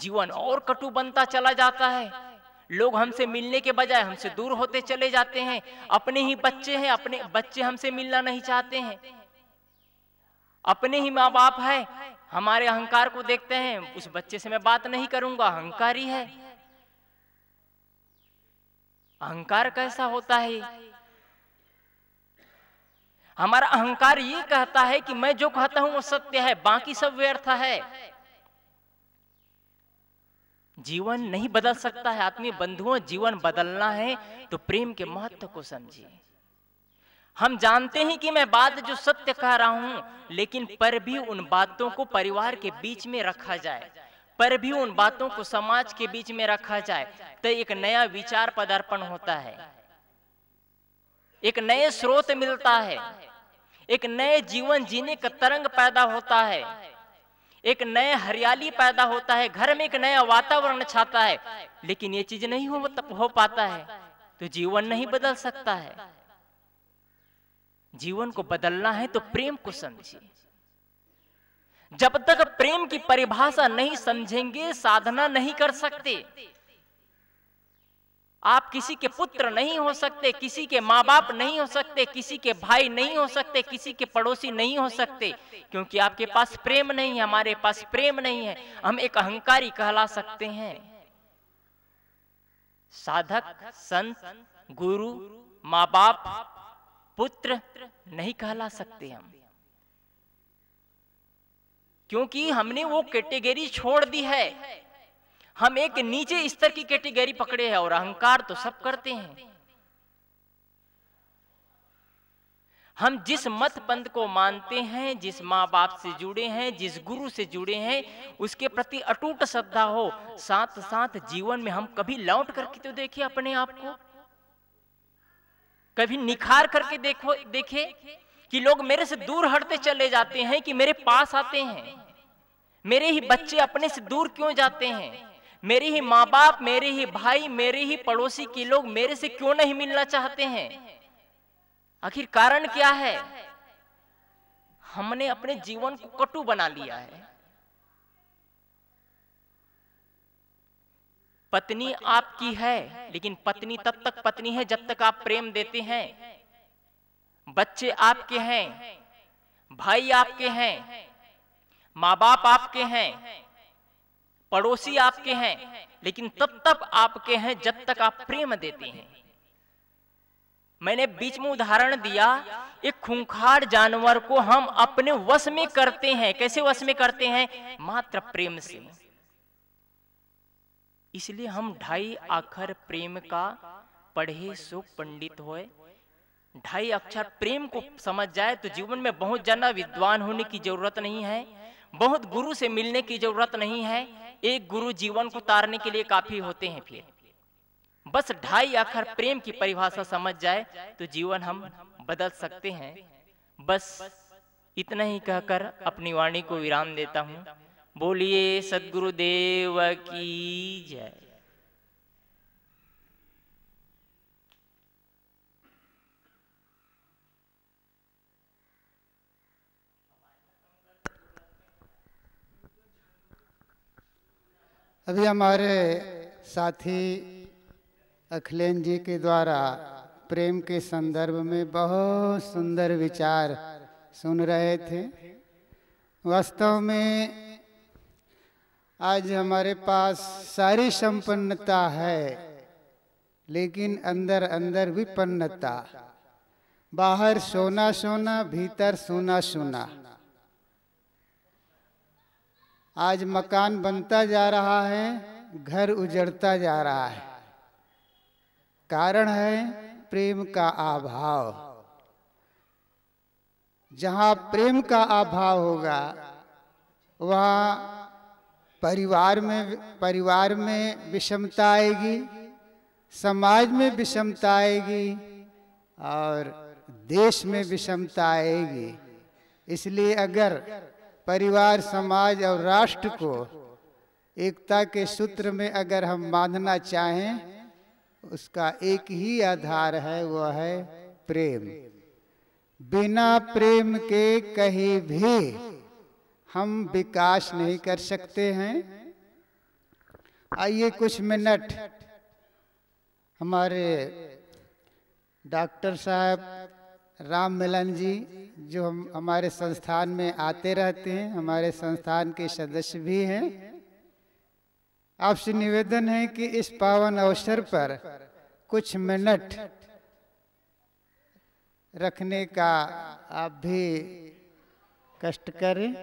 जीवन और कटु बनता चला जाता है लोग हमसे मिलने के बजाय हमसे दूर होते चले जाते हैं अपने ही बच्चे हैं अपने बच्चे हमसे मिलना नहीं चाहते हैं अपने ही माँ बाप है हमारे अहंकार को देखते हैं उस बच्चे से मैं बात नहीं करूंगा ही है अहंकार कैसा होता है हमारा अहंकार ये कहता है कि मैं जो कहता हूं वो सत्य है बाकी सब व्यर्थ है जीवन नहीं बदल सकता है आत्मीय बंधुओं जीवन बदलना है तो प्रेम के महत्व को समझिए हम जानते हैं कि मैं बात जो सत्य कह रहा हूं लेकिन पर भी उन बातों को परिवार के बीच में रखा जाए पर भी उन बातों को समाज के बीच में रखा जाए तो एक नया विचार पदार्पण होता है एक नए स्रोत मिलता है एक नए जीवन जीने का तरंग पैदा होता है एक नए हरियाली पैदा होता है घर में एक नया वातावरण छाता है लेकिन ये चीज नहीं हो हो पाता है तो जीवन नहीं बदल सकता है जीवन को बदलना है तो प्रेम को समझिए जब तक प्रेम की परिभाषा नहीं समझेंगे साधना नहीं कर सकते आप किसी के पुत्र नहीं हो सकते किसी के माँ बाप नहीं हो सकते किसी के भाई नहीं हो सकते किसी के पड़ोसी नहीं हो सकते क्योंकि आपके पास प्रेम नहीं है हमारे पास प्रेम नहीं है हम एक अहंकारी कहला सकते हैं साधक संत गुरु माँ बाप पुत्र नहीं कहला सकते हम क्योंकि हमने वो कैटेगरी छोड़ दी है हम एक नीचे स्तर की कैटेगरी पकड़े हैं और अहंकार तो सब करते हैं हम जिस मत पंथ को मानते हैं जिस माँ बाप से जुड़े हैं जिस गुरु से जुड़े हैं उसके प्रति अटूट श्रद्धा हो साथ साथ जीवन में हम कभी लौट करके तो देखे अपने आप को कभी निखार करके देखो देखे कि लोग मेरे से दूर हटते चले जाते हैं कि मेरे पास आते हैं मेरे ही बच्चे अपने से दूर क्यों जाते हैं मेरे ही माँ बाप मेरे ही भाई मेरे ही पड़ोसी के लोग मेरे से क्यों नहीं मिलना चाहते हैं आखिर कारण क्या है हमने अपने जीवन को कटु बना लिया है पत्नी आपकी है लेकिन पत्नी तब तक पत्नी है जब तक आप प्रेम देते हैं बच्चे आपके हैं भाई आपके हैं माँ बाप आपके हैं पड़ोसी आपके हैं लेकिन तब तक आपके हैं जब तक आप प्रेम देते हैं मैंने बीच में उदाहरण दिया एक खूंखार जानवर को हम अपने वश में करते हैं कैसे वश में करते हैं मात्र प्रेम से इसलिए हम ढाई आखर प्रेम का पढ़े सो पंडित होए ढाई अक्षर प्रेम को समझ जाए तो जीवन में बहुत ज्यादा विद्वान होने की जरूरत नहीं है बहुत गुरु से मिलने की जरूरत नहीं है एक गुरु जीवन को तारने के लिए काफी होते हैं फिर बस ढाई आखर प्रेम की परिभाषा समझ जाए तो जीवन हम बदल सकते हैं बस इतना ही कहकर अपनी वाणी को विराम देता हूँ बोलिए सदगुरुदेव की जय अभी हमारे साथी अखिलेन जी के द्वारा प्रेम के संदर्भ में बहुत सुंदर विचार सुन रहे थे वास्तव में आज हमारे पास सारी संपन्नता है लेकिन अंदर अंदर विपन्नता बाहर सोना सोना भीतर सोना सोना आज मकान बनता जा रहा है घर उजड़ता जा रहा है कारण है प्रेम का अभाव जहाँ प्रेम का अभाव होगा वहाँ परिवार में परिवार में विषमता आएगी समाज में विषमता आएगी और देश में विषमता आएगी इसलिए अगर परिवार समाज और राष्ट्र को एकता के सूत्र में अगर हम बांधना चाहें उसका एक ही आधार है वह है प्रेम बिना प्रेम के कहीं भी हम विकास नहीं कर सकते हैं आइए कुछ मिनट हमारे डॉक्टर साहब राम मिलन जी जो हम हमारे संस्थान में आते रहते हैं हमारे संस्थान के सदस्य भी हैं आपसे निवेदन है कि इस पावन अवसर पर कुछ मिनट रखने का आप भी कष्ट करें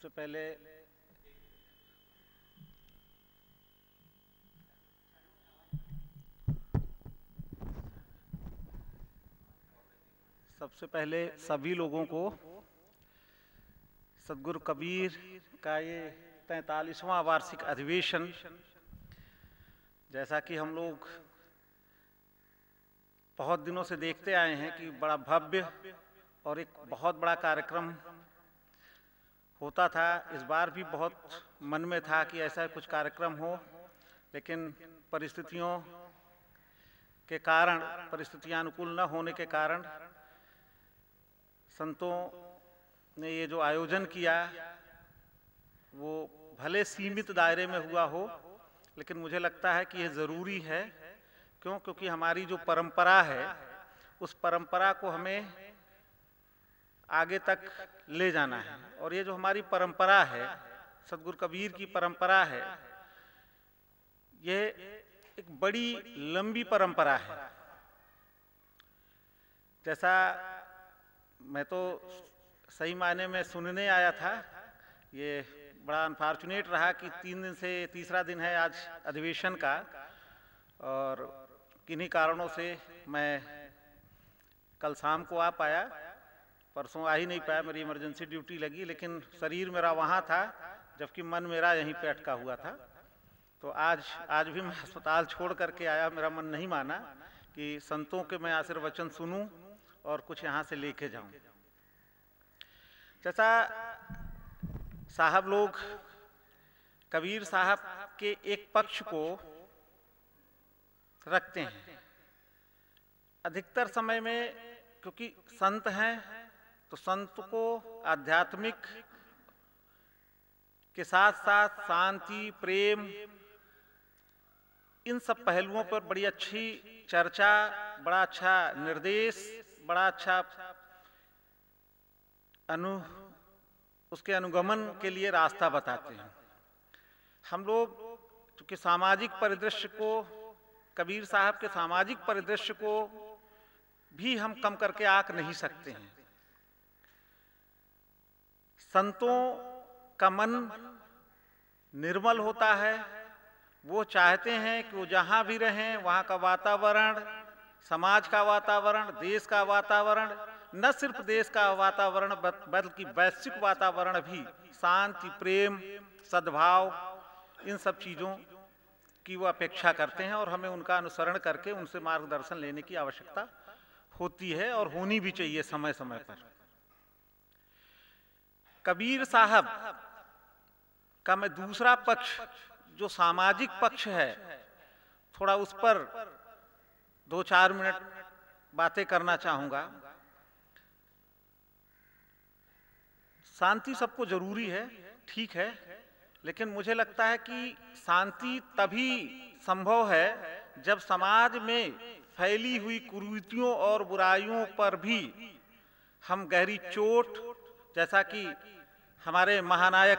सबसे पहले सबसे पहले सभी लोगों को सदगुरु कबीर का ये तैतालीसवां वार्षिक अधिवेशन जैसा कि हम लोग बहुत दिनों से देखते आए हैं कि बड़ा भव्य और एक बहुत बड़ा कार्यक्रम होता था इस बार भी बहुत मन में था कि ऐसा कुछ कार्यक्रम हो लेकिन परिस्थितियों के कारण परिस्थितियां अनुकूल न होने के कारण संतों ने ये जो आयोजन किया वो भले सीमित दायरे में हुआ हो लेकिन मुझे लगता है कि ये ज़रूरी है क्यों क्योंकि हमारी जो परंपरा है उस परंपरा को हमें आगे तक ले जाना है और ये जो हमारी परंपरा है सदगुरु कबीर की परंपरा है ये एक बड़ी लंबी परंपरा है जैसा मैं तो सही मायने में सुनने आया था ये बड़ा अनफॉर्चुनेट रहा कि तीन दिन से तीसरा दिन है आज अधिवेशन का और किन्हीं कारणों से मैं कल शाम को आ पाया परसों आ ही नहीं पाया मेरी इमरजेंसी ड्यूटी लगी लेकिन शरीर मेरा वहाँ था जबकि मन मेरा यहीं पे अटका हुआ था तो आज आज भी मैं अस्पताल छोड़ करके आया मेरा मन नहीं माना कि संतों के मैं आशीर्वचन सुनूं और कुछ यहाँ से लेके जाऊं चाचा साहब लोग कबीर साहब के एक पक्ष को रखते हैं अधिकतर समय में क्योंकि संत हैं तो संत को आध्यात्मिक के साथ साथ शांति प्रेम इन सब पहलुओं पर बड़ी अच्छी चर्चा बड़ा अच्छा निर्देश बड़ा अच्छा अनु उसके अनुगमन के लिए रास्ता बताते हैं हम लोग चूंकि सामाजिक परिदृश्य को कबीर साहब के सामाजिक परिदृश्य को भी हम कम करके आंक नहीं सकते हैं संतों का मन निर्मल होता है वो चाहते हैं कि वो जहाँ भी रहें वहाँ का वातावरण समाज का वातावरण देश का वातावरण न सिर्फ देश का वातावरण बल्कि वैश्विक वातावरण भी शांति प्रेम सद्भाव इन सब चीज़ों की वो अपेक्षा करते हैं और हमें उनका अनुसरण करके उनसे मार्गदर्शन लेने की आवश्यकता होती है और होनी भी चाहिए समय समय पर कबीर साहब का मैं दूसरा पक्ष जो सामाजिक पक्ष है थोड़ा उस पर दो चार मिनट बातें करना चाहूंगा शांति सबको जरूरी है ठीक है लेकिन मुझे लगता है कि शांति तभी संभव है जब समाज में फैली हुई कुरीतियों और बुराइयों पर भी हम गहरी चोट जैसा कि हमारे महानायक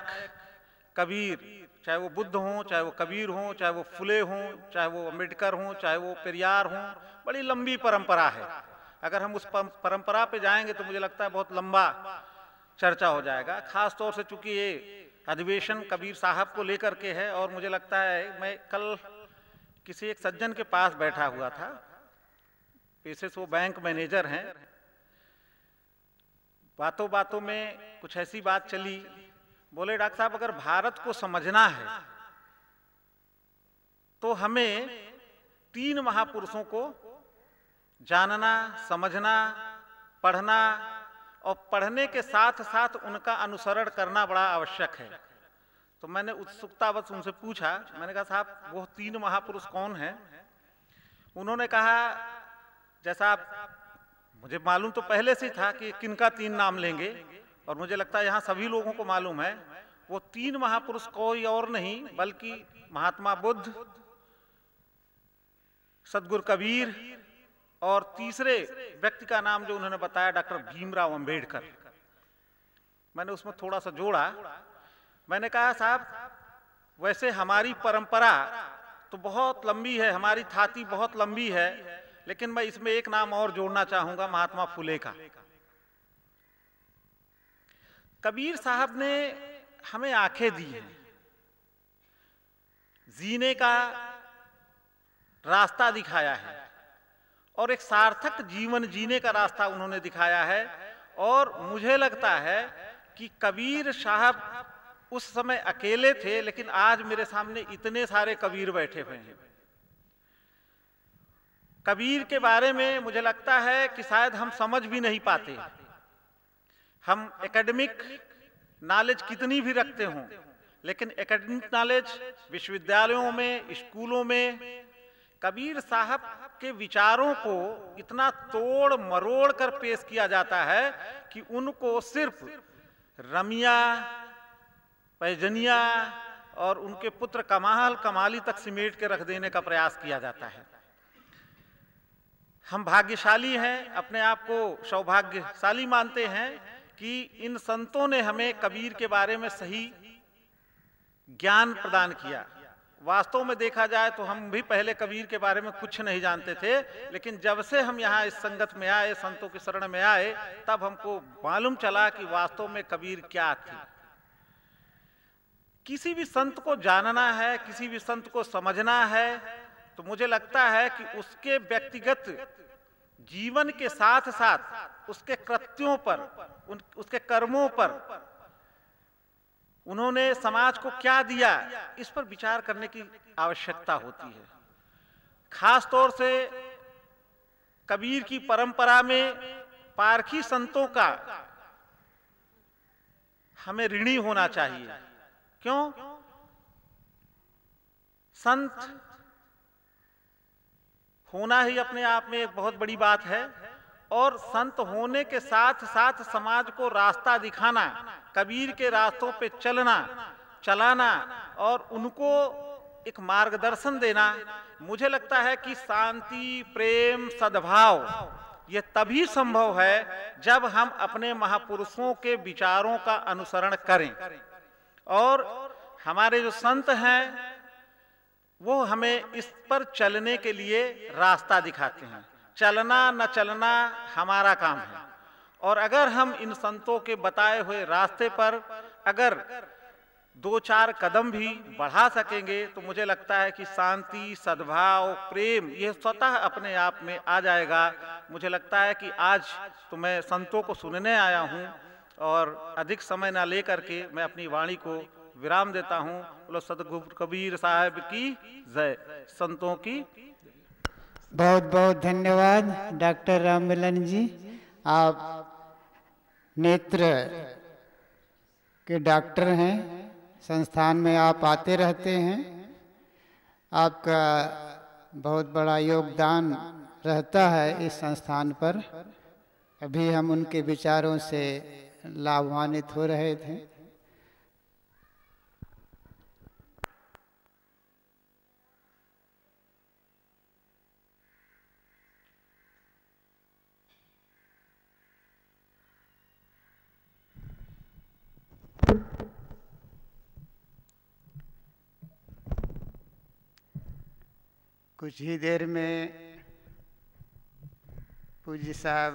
कबीर चाहे वो बुद्ध हों चाहे वो कबीर हों चाहे वो फुले हों चाहे वो अम्बेडकर हों चाहे वो पेरियार हों बड़ी लंबी परंपरा है अगर हम उस परंपरा पे जाएंगे तो मुझे लगता है बहुत लंबा चर्चा हो जाएगा खास तौर से चूंकि ये अधिवेशन कबीर साहब को लेकर के है और मुझे लगता है मैं कल किसी एक सज्जन के पास बैठा हुआ था पेशे से वो बैंक मैनेजर हैं बातों बातों में कुछ ऐसी बात चली बोले डॉक्टर साहब अगर भारत को समझना है तो हमें तीन महापुरुषों को जानना समझना पढ़ना और पढ़ने के साथ साथ उनका अनुसरण करना बड़ा आवश्यक है तो मैंने उत्सुकतावश उनसे पूछा मैंने कहा साहब वो तीन महापुरुष कौन हैं उन्होंने कहा जैसा आप मुझे मालूम तो पहले से था कि किनका तीन नाम लेंगे और मुझे लगता है यहाँ सभी लोगों को मालूम है वो तीन महापुरुष कोई और नहीं बल्कि महात्मा बुद्ध सदगुरु कबीर और तीसरे व्यक्ति का नाम जो उन्होंने बताया डॉक्टर भीमराव अंबेडकर मैंने उसमें थोड़ा सा जोड़ा मैंने कहा साहब वैसे हमारी परंपरा तो बहुत लंबी है हमारी थाती बहुत लंबी है लेकिन मैं इसमें एक नाम और जोड़ना चाहूंगा महात्मा फुले का कबीर साहब ने हमें आंखें दी हैं जीने का रास्ता दिखाया है और एक सार्थक जीवन जीने का रास्ता उन्होंने दिखाया है और मुझे लगता है कि कबीर साहब उस समय अकेले थे लेकिन आज मेरे सामने इतने सारे कबीर बैठे हुए हैं कबीर के बारे में मुझे लगता है कि शायद हम समझ भी नहीं पाते हम एकेडमिक नॉलेज कितनी भी रखते हों लेकिन एकेडमिक नॉलेज विश्वविद्यालयों में स्कूलों में कबीर साहब के विचारों को इतना तोड़ मरोड़ कर पेश किया जाता है कि उनको सिर्फ रमिया पैजनिया और उनके पुत्र कमाल कमाली तक सिमेट के रख देने का प्रयास किया जाता है हम भाग्यशाली हैं अपने आप को सौभाग्यशाली मानते हैं कि इन संतों ने हमें कबीर के बारे में सही ज्ञान प्रदान किया वास्तव में देखा जाए तो हम भी पहले कबीर के बारे में कुछ नहीं जानते थे लेकिन जब से हम यहाँ इस संगत में आए संतों की शरण में आए तब हमको मालूम चला कि वास्तव में कबीर क्या थी किसी भी संत को जानना है किसी भी संत को समझना है तो मुझे लगता है कि उसके व्यक्तिगत जीवन के साथ साथ उसके कृत्यों पर उन उसके कर्मों पर उन्होंने समाज को क्या दिया इस पर विचार करने की आवश्यकता होती है खास तौर से कबीर की परंपरा में पारखी संतों का हमें ऋणी होना चाहिए क्यों संत होना ही अपने आप में एक बहुत बड़ी बात है और संत होने के साथ साथ समाज को रास्ता दिखाना कबीर के रास्तों पे चलना चलाना और उनको एक मार्गदर्शन देना मुझे लगता है कि शांति प्रेम सद्भाव ये तभी संभव है जब हम अपने महापुरुषों के विचारों का अनुसरण करें और हमारे जो संत हैं वो हमें इस पर चलने के लिए रास्ता दिखाते हैं चलना न चलना हमारा काम है और अगर हम इन संतों के बताए हुए रास्ते पर अगर दो चार कदम भी बढ़ा सकेंगे तो मुझे लगता है कि शांति सद्भाव प्रेम यह स्वतः अपने आप में आ जाएगा मुझे लगता है कि आज तो मैं संतों को सुनने आया हूँ और अधिक समय ना लेकर के मैं अपनी वाणी को विराम देता हूँ बोलो सदगुरु कबीर साहब की जय संतों की बहुत बहुत धन्यवाद डॉक्टर राम मिलन जी आप नेत्र के डॉक्टर हैं संस्थान में आप आते रहते हैं आपका बहुत बड़ा योगदान रहता है इस संस्थान पर अभी हम उनके विचारों से लाभान्वित हो रहे थे कुछ ही देर में पूज्य साहब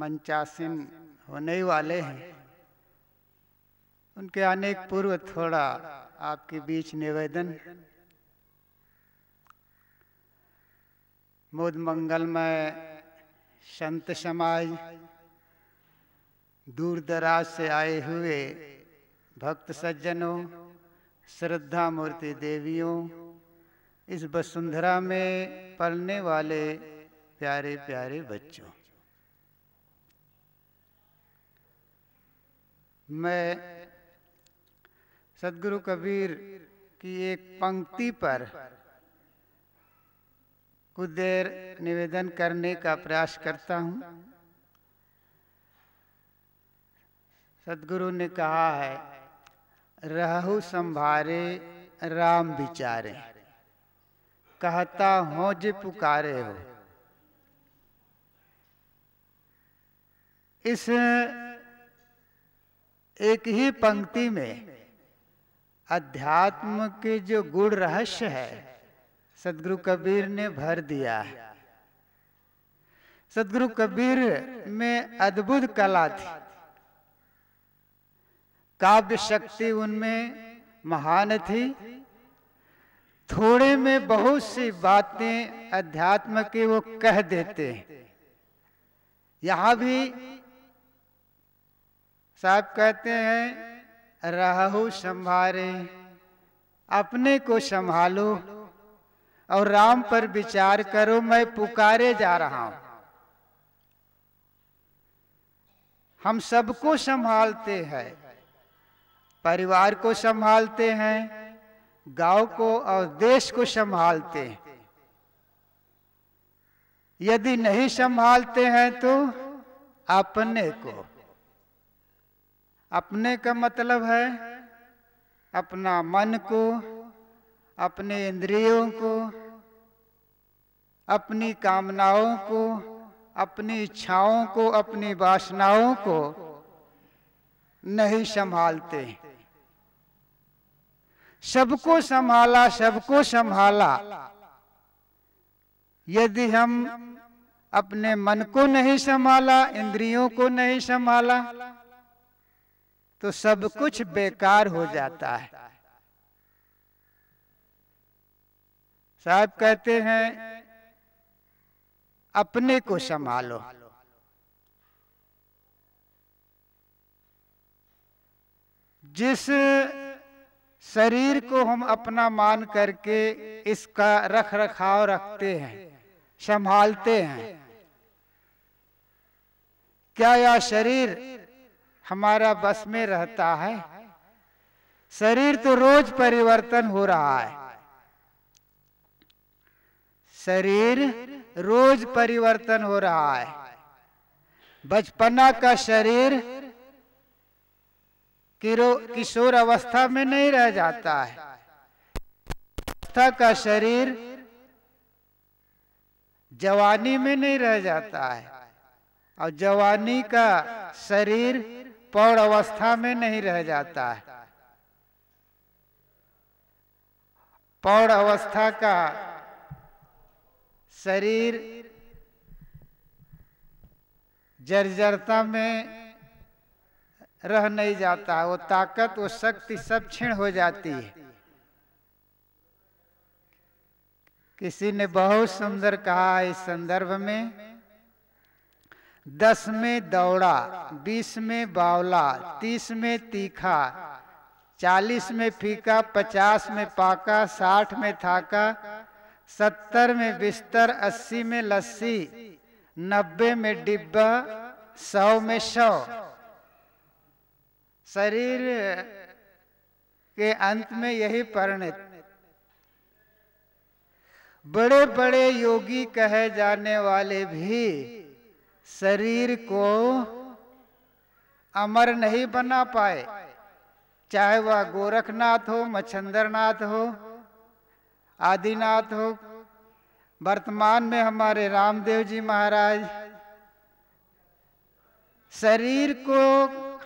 मंचासीन होने वाले हैं उनके आने के पूर्व थोड़ा आपके बीच निवेदन मोद मंगल में संत समाज दूर दराज से आए हुए भक्त सज्जनों श्रद्धा मूर्ति देवियों इस वसुंधरा में पलने वाले प्यारे प्यारे बच्चों मैं सदगुरु कबीर की एक पंक्ति पर कुछ देर निवेदन करने का प्रयास करता हूं सदगुरु ने कहा है रहु संभारे राम विचारे कहता हो जे पुकारे हो इस एक ही पंक्ति में अध्यात्म के जो गुण रहस्य है सदगुरु कबीर ने भर दिया है सदगुरु कबीर में अद्भुत कला थी काव्य शक्ति उनमें महान थी थोड़े में बहुत सी बातें अध्यात्म की वो कह देते हैं यहां भी साहब कहते हैं राहु संभारे अपने को संभालो और राम पर विचार करो मैं पुकारे जा रहा हूं हम सबको संभालते हैं परिवार को संभालते हैं गांव को और देश को संभालते हैं यदि नहीं संभालते हैं तो अपने को अपने का मतलब है अपना मन को अपने इंद्रियों को अपनी कामनाओं को अपनी इच्छाओं को अपनी वासनाओं को नहीं संभालते हैं सबको संभाला सबको संभाला यदि हम अपने मन को नहीं संभाला इंद्रियों को नहीं संभाला तो सब कुछ बेकार हो जाता है साहब कहते हैं अपने को संभालो जिस शरीर को हम अपना मान करके इसका रख रखाव रखते हैं संभालते हैं क्या यह शरीर हमारा बस में रहता है शरीर तो रोज परिवर्तन हो रहा है शरीर रोज परिवर्तन हो रहा है बचपना का शरीर किशोर अवस्था में नहीं रह जाता है अवस्था का शरीर जवानी में नहीं रह जाता है और जवानी का शरीर पौड़ अवस्था में नहीं रह जाता है पौड़ अवस्था का शरीर जर्जरता में रह नहीं जाता वो ताकत वो शक्ति सब क्षीण हो जाती है किसी ने बहुत सुंदर कहा इस संदर्भ में दस में दौड़ा बीस में बावला तीस में तीखा चालीस में फीका पचास में पाका साठ में थाका सत्तर में बिस्तर अस्सी में लस्सी नब्बे में डिब्बा सौ में सौ शरीर के अंत में यही परिणित बड़े बड़े योगी कहे जाने वाले भी शरीर को अमर नहीं बना पाए चाहे वह गोरखनाथ हो मच्छंदरनाथ हो आदिनाथ हो वर्तमान में हमारे रामदेव जी महाराज शरीर को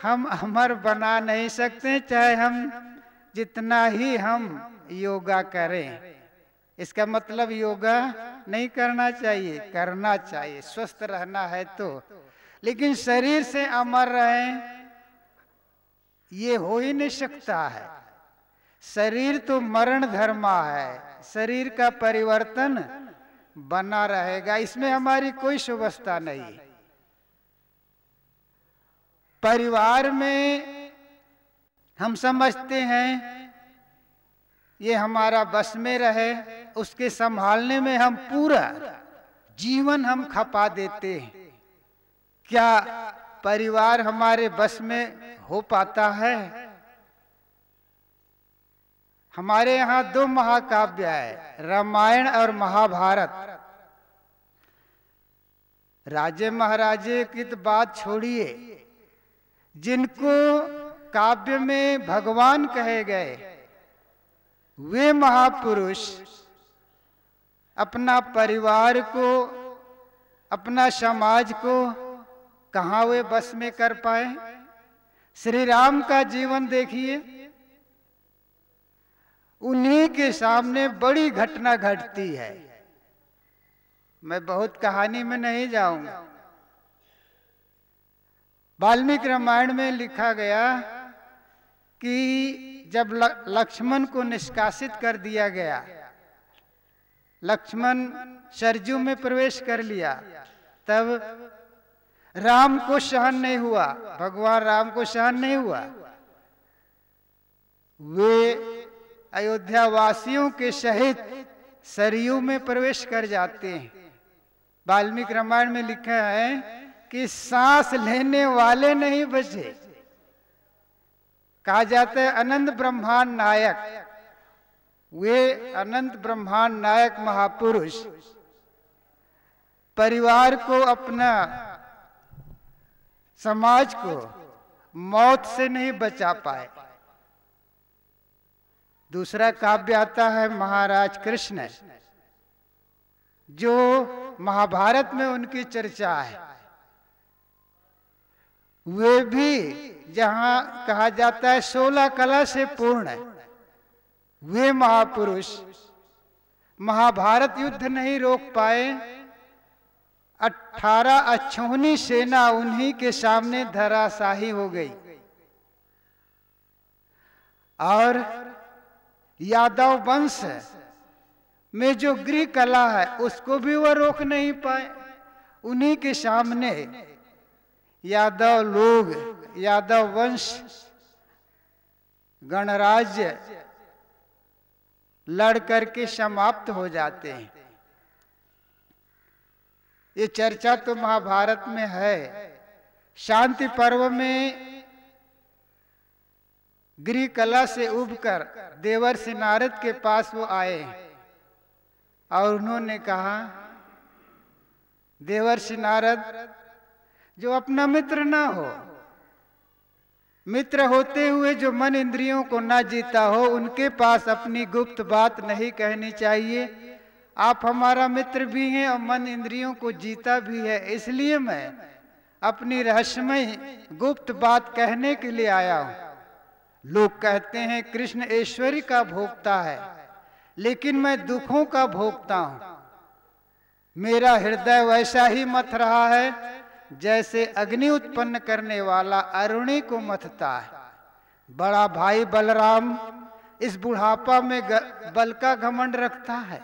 हम अमर बना नहीं सकते चाहे हम जितना ही हम योगा करें इसका मतलब योगा नहीं करना चाहिए करना चाहिए स्वस्थ रहना है तो लेकिन शरीर से अमर रहे ये हो ही नहीं सकता है शरीर तो मरण धर्मा है शरीर का परिवर्तन बना रहेगा इसमें हमारी कोई सुवस्था नहीं परिवार में हम समझते हैं ये हमारा बस में रहे उसके संभालने में हम पूरा जीवन हम खपा देते हैं क्या परिवार हमारे बस में हो पाता है हमारे यहाँ दो महाकाव्य है रामायण और महाभारत राजे महाराजे की तो बात छोड़िए जिनको काव्य में भगवान कहे गए वे महापुरुष अपना परिवार को अपना समाज को कहाँ वे बस में कर पाए श्री राम का जीवन देखिए उन्हीं के सामने बड़ी घटना घटती है मैं बहुत कहानी में नहीं जाऊंगा वाल्मीकि रामायण में लिखा गया कि जब लक्ष्मण को निष्कासित कर दिया गया लक्ष्मण सरजू में प्रवेश कर लिया तब राम को सहन नहीं हुआ भगवान राम को सहन नहीं हुआ वे अयोध्या वासियों के सहित सरयू में प्रवेश कर जाते हैं वाल्मीकि रामायण में लिखा है कि सांस लेने वाले नहीं बचे कहा जाता है अनंत ब्रह्मांड नायक वे अनंत ब्रह्मांड नायक महापुरुष परिवार को अपना समाज को मौत से नहीं बचा पाए दूसरा काव्य आता है महाराज कृष्ण जो महाभारत में उनकी चर्चा है वे भी जहां कहा जाता है सोलह कला से पूर्ण है वे महापुरुष महाभारत युद्ध नहीं रोक पाए अठारह अछौनी सेना उन्हीं के सामने धराशाही हो गई और यादव वंश में जो गृह कला है उसको भी वह रोक नहीं पाए उन्हीं के सामने यादव लोग यादव वंश गणराज्य लड़ करके समाप्त हो जाते हैं ये चर्चा तो महाभारत में है शांति पर्व में गृह कला से उबकर देवर से नारद के पास वो आए और उन्होंने कहा देवर से नारद जो अपना मित्र ना हो मित्र होते हुए जो मन इंद्रियों को ना जीता हो उनके पास अपनी गुप्त बात नहीं कहनी चाहिए आप हमारा मित्र भी हैं और मन इंद्रियों को जीता भी है इसलिए मैं अपनी रहस्यमय गुप्त बात कहने के लिए आया हूं लोग कहते हैं कृष्ण ऐश्वर्य का भोगता है लेकिन मैं दुखों का भोगता हूं मेरा हृदय वैसा ही मत रहा है जैसे अग्नि उत्पन्न करने वाला अरुणी को मथता है बड़ा भाई बलराम इस बुढ़ापा में बल का घमंड रखता है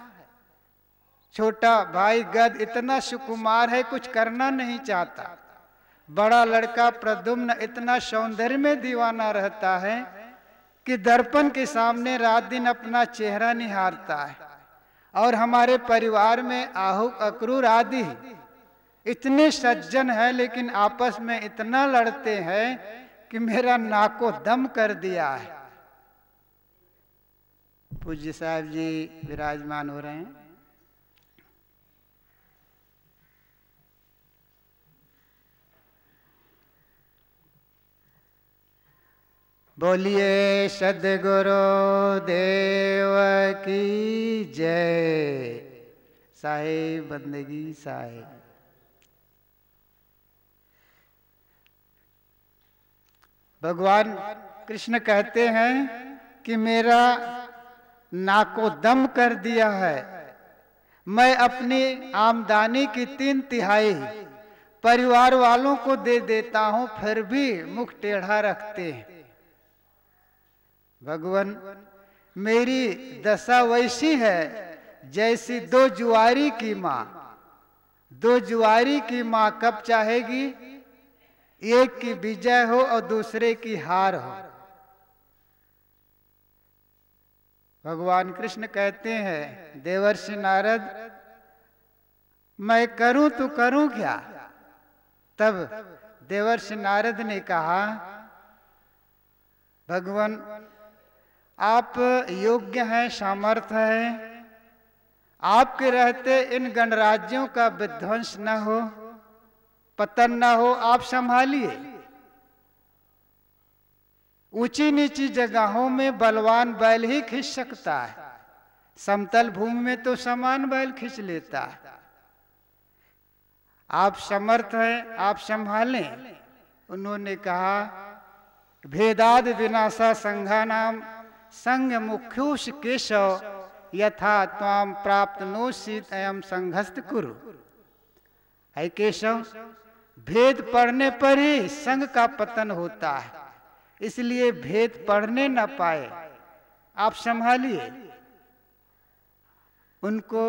छोटा भाई गद इतना सुकुमार है कुछ करना नहीं चाहता बड़ा लड़का प्रदुम्न इतना सौंदर्य में दीवाना रहता है कि दर्पण के सामने रात दिन अपना चेहरा निहारता है और हमारे परिवार में आहु अक्रूर आदि इतने सज्जन है लेकिन आपस में इतना लड़ते हैं कि मेरा नाको दम कर दिया है पूज्य साहब जी विराजमान हो रहे हैं बोलिए सदगुरु देव की जय साहेब बंदगी साहेब भगवान कृष्ण कहते हैं कि मेरा नाको दम कर दिया है मैं अपनी आमदनी की तीन तिहाई परिवार वालों को दे देता हूं फिर भी मुख टेढ़ा रखते हैं भगवान मेरी दशा वैसी है जैसी दो जुआरी की माँ दो जुआरी की माँ कब चाहेगी एक की विजय हो और दूसरे की हार हो भगवान कृष्ण कहते हैं देवर्षि नारद मैं करूं तो करूं क्या तब देवर्षि नारद ने कहा भगवान आप योग्य हैं सामर्थ है आपके रहते इन गणराज्यों का विध्वंस न हो पतन ना हो आप संभालिए ऊंची नीची जगहों में बलवान बैल ही खींच सकता है समतल भूमि में तो समान बैल खींच लेता है आप समर्थ हैं आप संभालें उन्होंने कहा भेदाद विनाशा संघा नाम संघ मुख्युष केशव यथा ताम प्राप्त नो शीत एवं संघस्त कुरु है केशव भेद पढ़ने पर ही संग का पतन होता है इसलिए भेद पढ़ने न पाए आप संभालिए उनको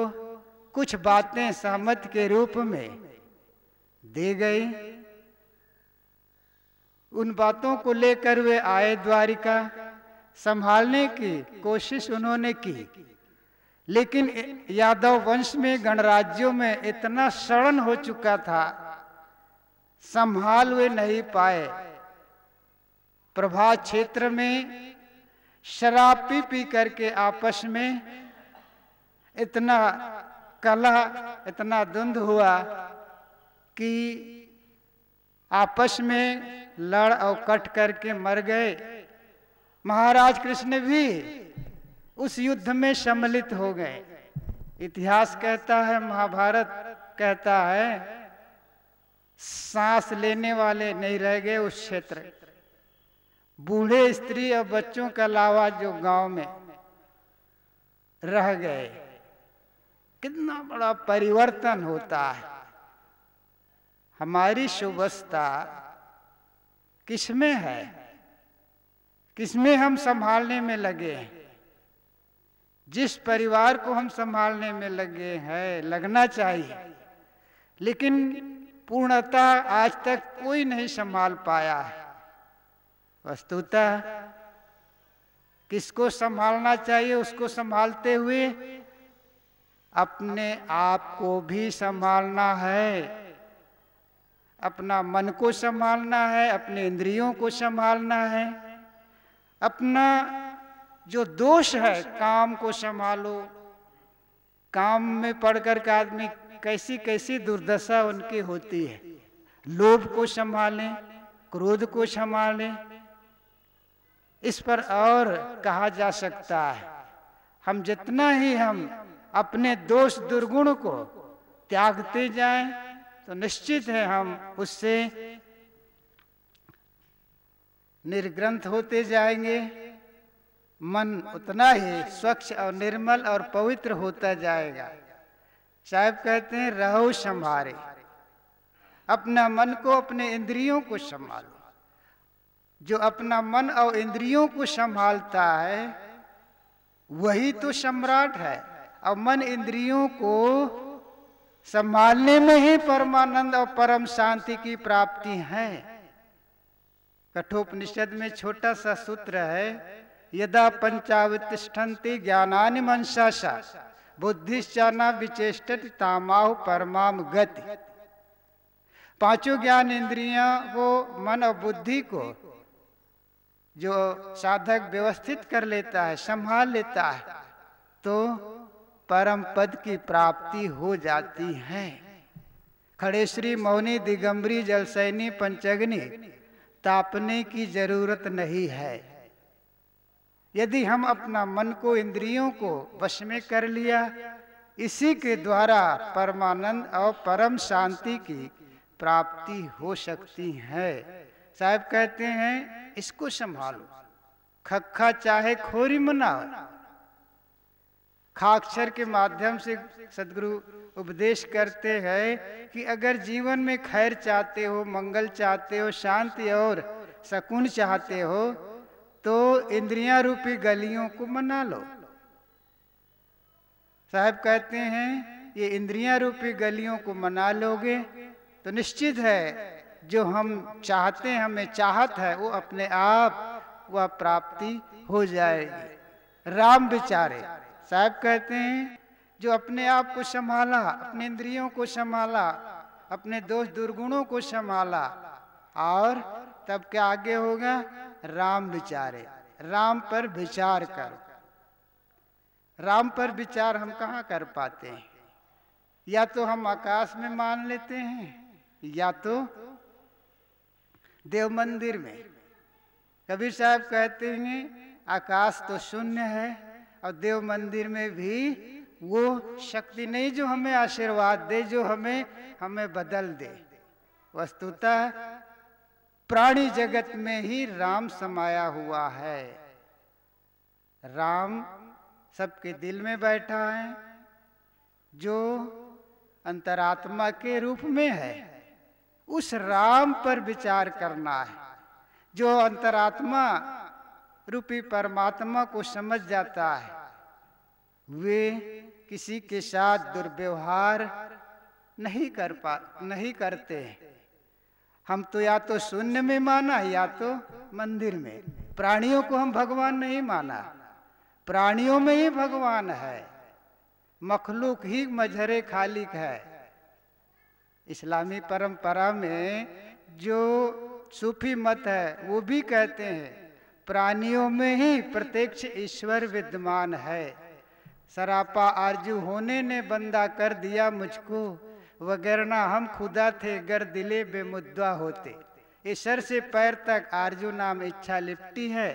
कुछ बातें सहमत के रूप में दे गई उन बातों को लेकर वे आए द्वारिका संभालने की कोशिश उन्होंने की लेकिन यादव वंश में गणराज्यों में इतना शरण हो चुका था संभाल हुए नहीं पाए प्रभात क्षेत्र में शराब पी पी करके आपस में इतना कलह इतना द्वंद हुआ कि आपस में लड़ और कट करके मर गए महाराज कृष्ण भी उस युद्ध में सम्मिलित हो गए इतिहास कहता है महाभारत कहता है सांस लेने वाले नहीं रह गए उस क्षेत्र बूढ़े स्त्री और बच्चों के अलावा जो गांव में रह गए कितना बड़ा परिवर्तन होता है हमारी शुभस्ता किसमें है किसमें हम संभालने में लगे हैं जिस परिवार को हम संभालने में लगे हैं लगना चाहिए लेकिन पूर्णता आज तक कोई नहीं संभाल पाया है वस्तुतः किसको संभालना चाहिए उसको संभालते हुए अपने आप को भी संभालना है अपना मन को संभालना है अपने इंद्रियों को संभालना है अपना जो दोष है काम को संभालो काम में पढ़कर के आदमी कैसी कैसी दुर्दशा उनकी होती है लोभ को संभालें क्रोध को संभालें इस पर और कहा जा सकता है हम जितना ही हम अपने दोष दुर्गुण को त्यागते जाएं तो निश्चित है हम उससे निर्ग्रंथ होते जाएंगे मन उतना ही स्वच्छ और निर्मल और पवित्र होता जाएगा साहब कहते हैं रहो संभारे अपना मन को अपने इंद्रियों को संभालो जो अपना मन और इंद्रियों को संभालता है वही तो सम्राट है और मन इंद्रियों को संभालने में ही परमानंद और परम शांति की प्राप्ति है कठोपनिषद में छोटा सा सूत्र है यदा पंचावतिष्ठन्ति ज्ञानानि मनसा सा बुद्धिश्चाना विचेष्ट तामाह परमाम गति पांचों ज्ञान इंद्रियां वो मन और बुद्धि को जो साधक व्यवस्थित कर लेता है संभाल लेता है तो परम पद की प्राप्ति हो जाती है श्री मौनी दिगंबरी जलसैनी पंचग्नि तापने की जरूरत नहीं है यदि हम अपना मन को इंद्रियों को वश में कर लिया इसी के द्वारा परमानंद और परम शांति की प्राप्ति हो सकती है साहब कहते हैं इसको संभालो खक्खा चाहे खोरी मनाओ खाक्षर के माध्यम से सदगुरु उपदेश करते हैं कि अगर जीवन में खैर चाहते हो मंगल चाहते हो शांति और शकुन चाहते हो तो इंद्रिया रूपी गलियों को मना लो साहब कहते हैं ये इंद्रिया रूपी गलियों को मना लोगे तो निश्चित है जो हम चाहते हैं हमें चाहत है वो अपने आप वह प्राप्ति हो जाएगी राम बिचारे साहब कहते हैं जो अपने आप को संभाला अपने इंद्रियों को संभाला अपने दोष दुर्गुणों को संभाला और तब क्या आगे होगा राम विचारे राम पर विचार कर राम पर विचार हम कहा कर पाते हैं या तो हम आकाश में मान लेते हैं या तो देव मंदिर में कबीर साहब कहते हैं आकाश तो शून्य है और देव मंदिर में भी वो शक्ति नहीं जो हमें आशीर्वाद दे जो हमें हमें बदल दे वस्तुतः प्राणी जगत में ही राम समाया हुआ है राम सबके दिल में बैठा है जो अंतरात्मा के रूप में है उस राम पर विचार करना है जो अंतरात्मा रूपी परमात्मा को समझ जाता है वे किसी के साथ दुर्व्यवहार नहीं कर पा नहीं करते हैं हम तो या तो शून्य में माना या तो मंदिर में प्राणियों को हम भगवान नहीं माना प्राणियों में ही भगवान है मखलूक ही मजहरे खालिक है इस्लामी परंपरा में जो सूफी मत है वो भी कहते हैं प्राणियों में ही प्रत्यक्ष ईश्वर विद्यमान है सरापा आरजू होने ने बंदा कर दिया मुझको वगरना हम खुदा थे गर दिले बेमुद्वा होते इस सर से पैर तक आरजू नाम इच्छा लिपटी है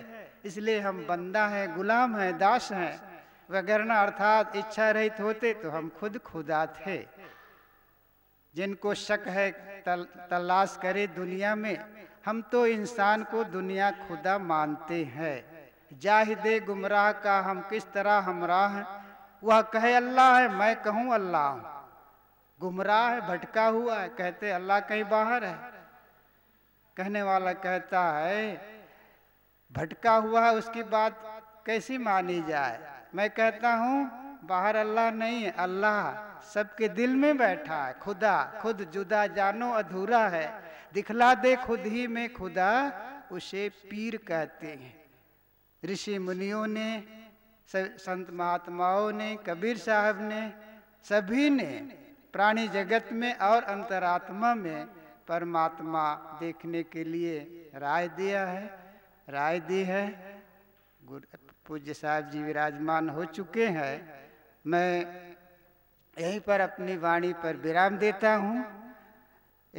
इसलिए हम बंदा हैं गुलाम हैं दास हैं वगैरना अर्थात इच्छा रहित होते तो हम खुद खुदा थे जिनको शक है तल, तलाश करे दुनिया में हम तो इंसान को दुनिया खुदा मानते हैं जाहिदे गुमराह का हम किस तरह हमराह वह कहे अल्लाह है मैं कहूँ अल्लाह हूँ गुमराह है भटका हुआ है कहते अल्लाह कहीं बाहर है कहने वाला कहता है भटका हुआ है उसकी बात कैसी मानी जाए मैं कहता हूँ बाहर अल्लाह नहीं है अल्लाह सबके दिल में बैठा है खुदा खुद जुदा जानो अधूरा है दिखला दे खुद ही में खुदा उसे पीर कहते हैं ऋषि मुनियों ने संत महात्माओं ने कबीर साहब ने सभी ने प्राणी जगत में और अंतरात्मा में परमात्मा देखने के लिए राय दिया है राय दी है पूज्य साहब जी विराजमान हो चुके हैं मैं यहीं पर अपनी वाणी पर विराम देता हूँ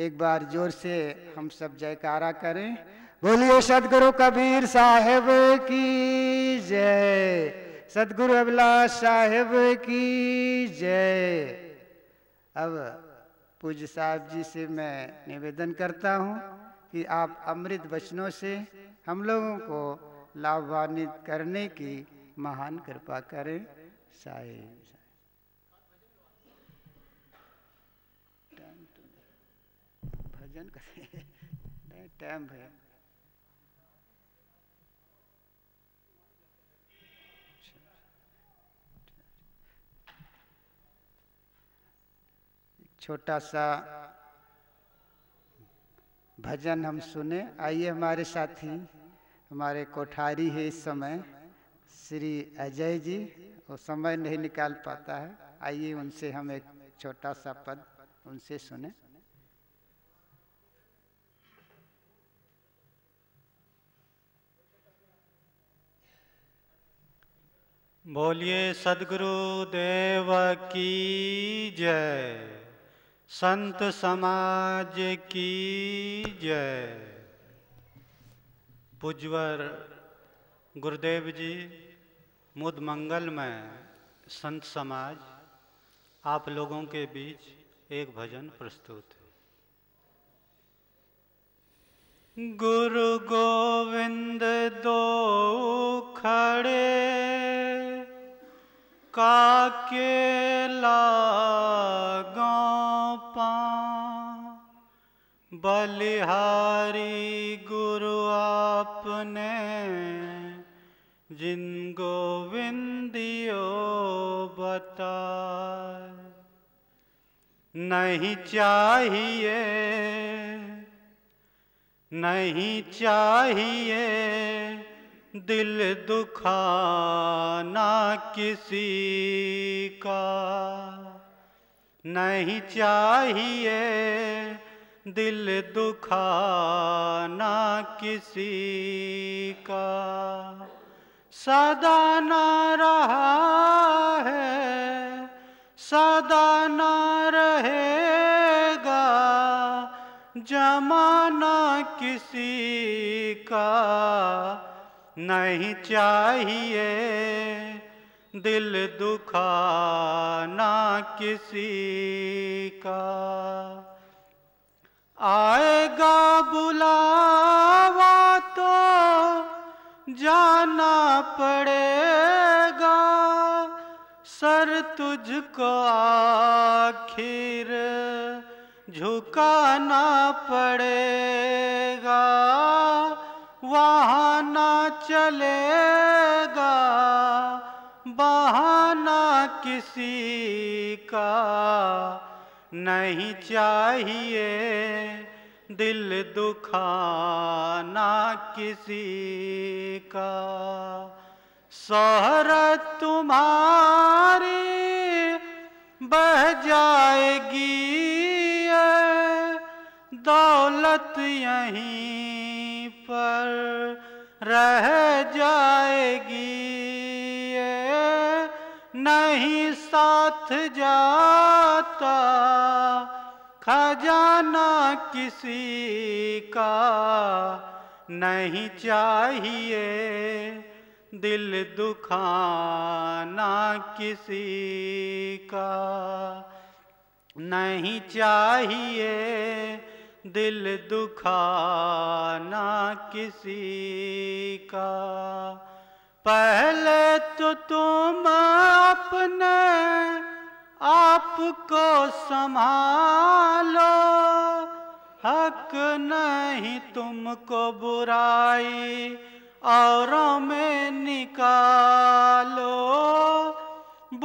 एक बार जोर से हम सब जयकारा करें बोलिए सदगुरु कबीर साहेब की जय सदगुरु अबला साहेब की जय अब पूज्य साहब जी से मैं निवेदन करता हूँ कि आप अमृत वचनों से हम लोगों को लाभान्वित करने की महान कृपा करें साई भजन करें टाइम भैया छोटा सा भजन हम सुने आइए हमारे साथी हमारे कोठारी है इस समय श्री अजय जी वो समय नहीं निकाल पाता है आइए उनसे हम एक छोटा सा पद उनसे सुने बोलिए सदगुरु देव की जय संत समाज की जय पुजवर गुरुदेव जी मुद मंगल में संत समाज आप लोगों के बीच एक भजन प्रस्तुत है गुरु गोविंद दो खड़े काके लागों बलिहारी गुरु आपने जिन गोविंदियो बताए नहीं चाहिए नहीं चाहिए दिल दुखाना किसी का नहीं चाहिए दिल दुखाना किसी का सदा न रहा है सदा न रहेगा जमाना किसी का नहीं चाहिए दिल ना किसी का आएगा बुलावा तो जाना पड़ेगा सर तुझको आखिर झुकाना पड़ेगा वहाँ ना चलेगा बहाना किसी का नहीं चाहिए दिल दुखाना किसी का शहरत तुम्हारी बह जाएगी दौलत यहीं पर रह जाएगी नहीं साथ जाता खजाना किसी का नहीं चाहिए दिल दुखाना किसी का नहीं चाहिए दिल दुखाना किसी का पहले तो तुम अपने आप को संभालो हक नहीं तुमको बुराई औरों में निकालो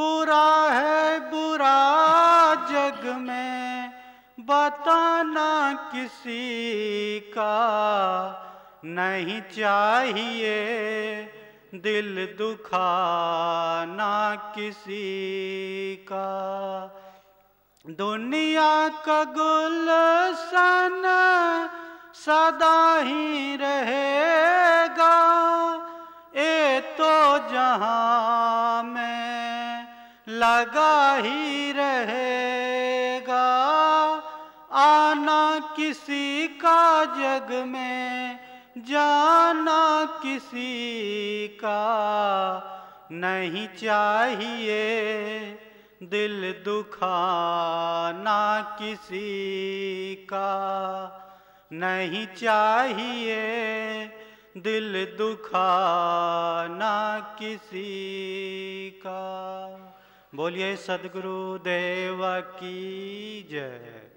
बुरा है बुरा जग में बताना किसी का नहीं चाहिए दिल दुखाना किसी का दुनिया का गुलशन सदा ही रहेगा ए तो जहाँ में लगा ही रहेगा आना किसी का जग में जाना किसी का नहीं चाहिए दिल दुखाना किसी का नहीं चाहिए दिल दुखाना किसी का बोलिए सदगुरु देव की जय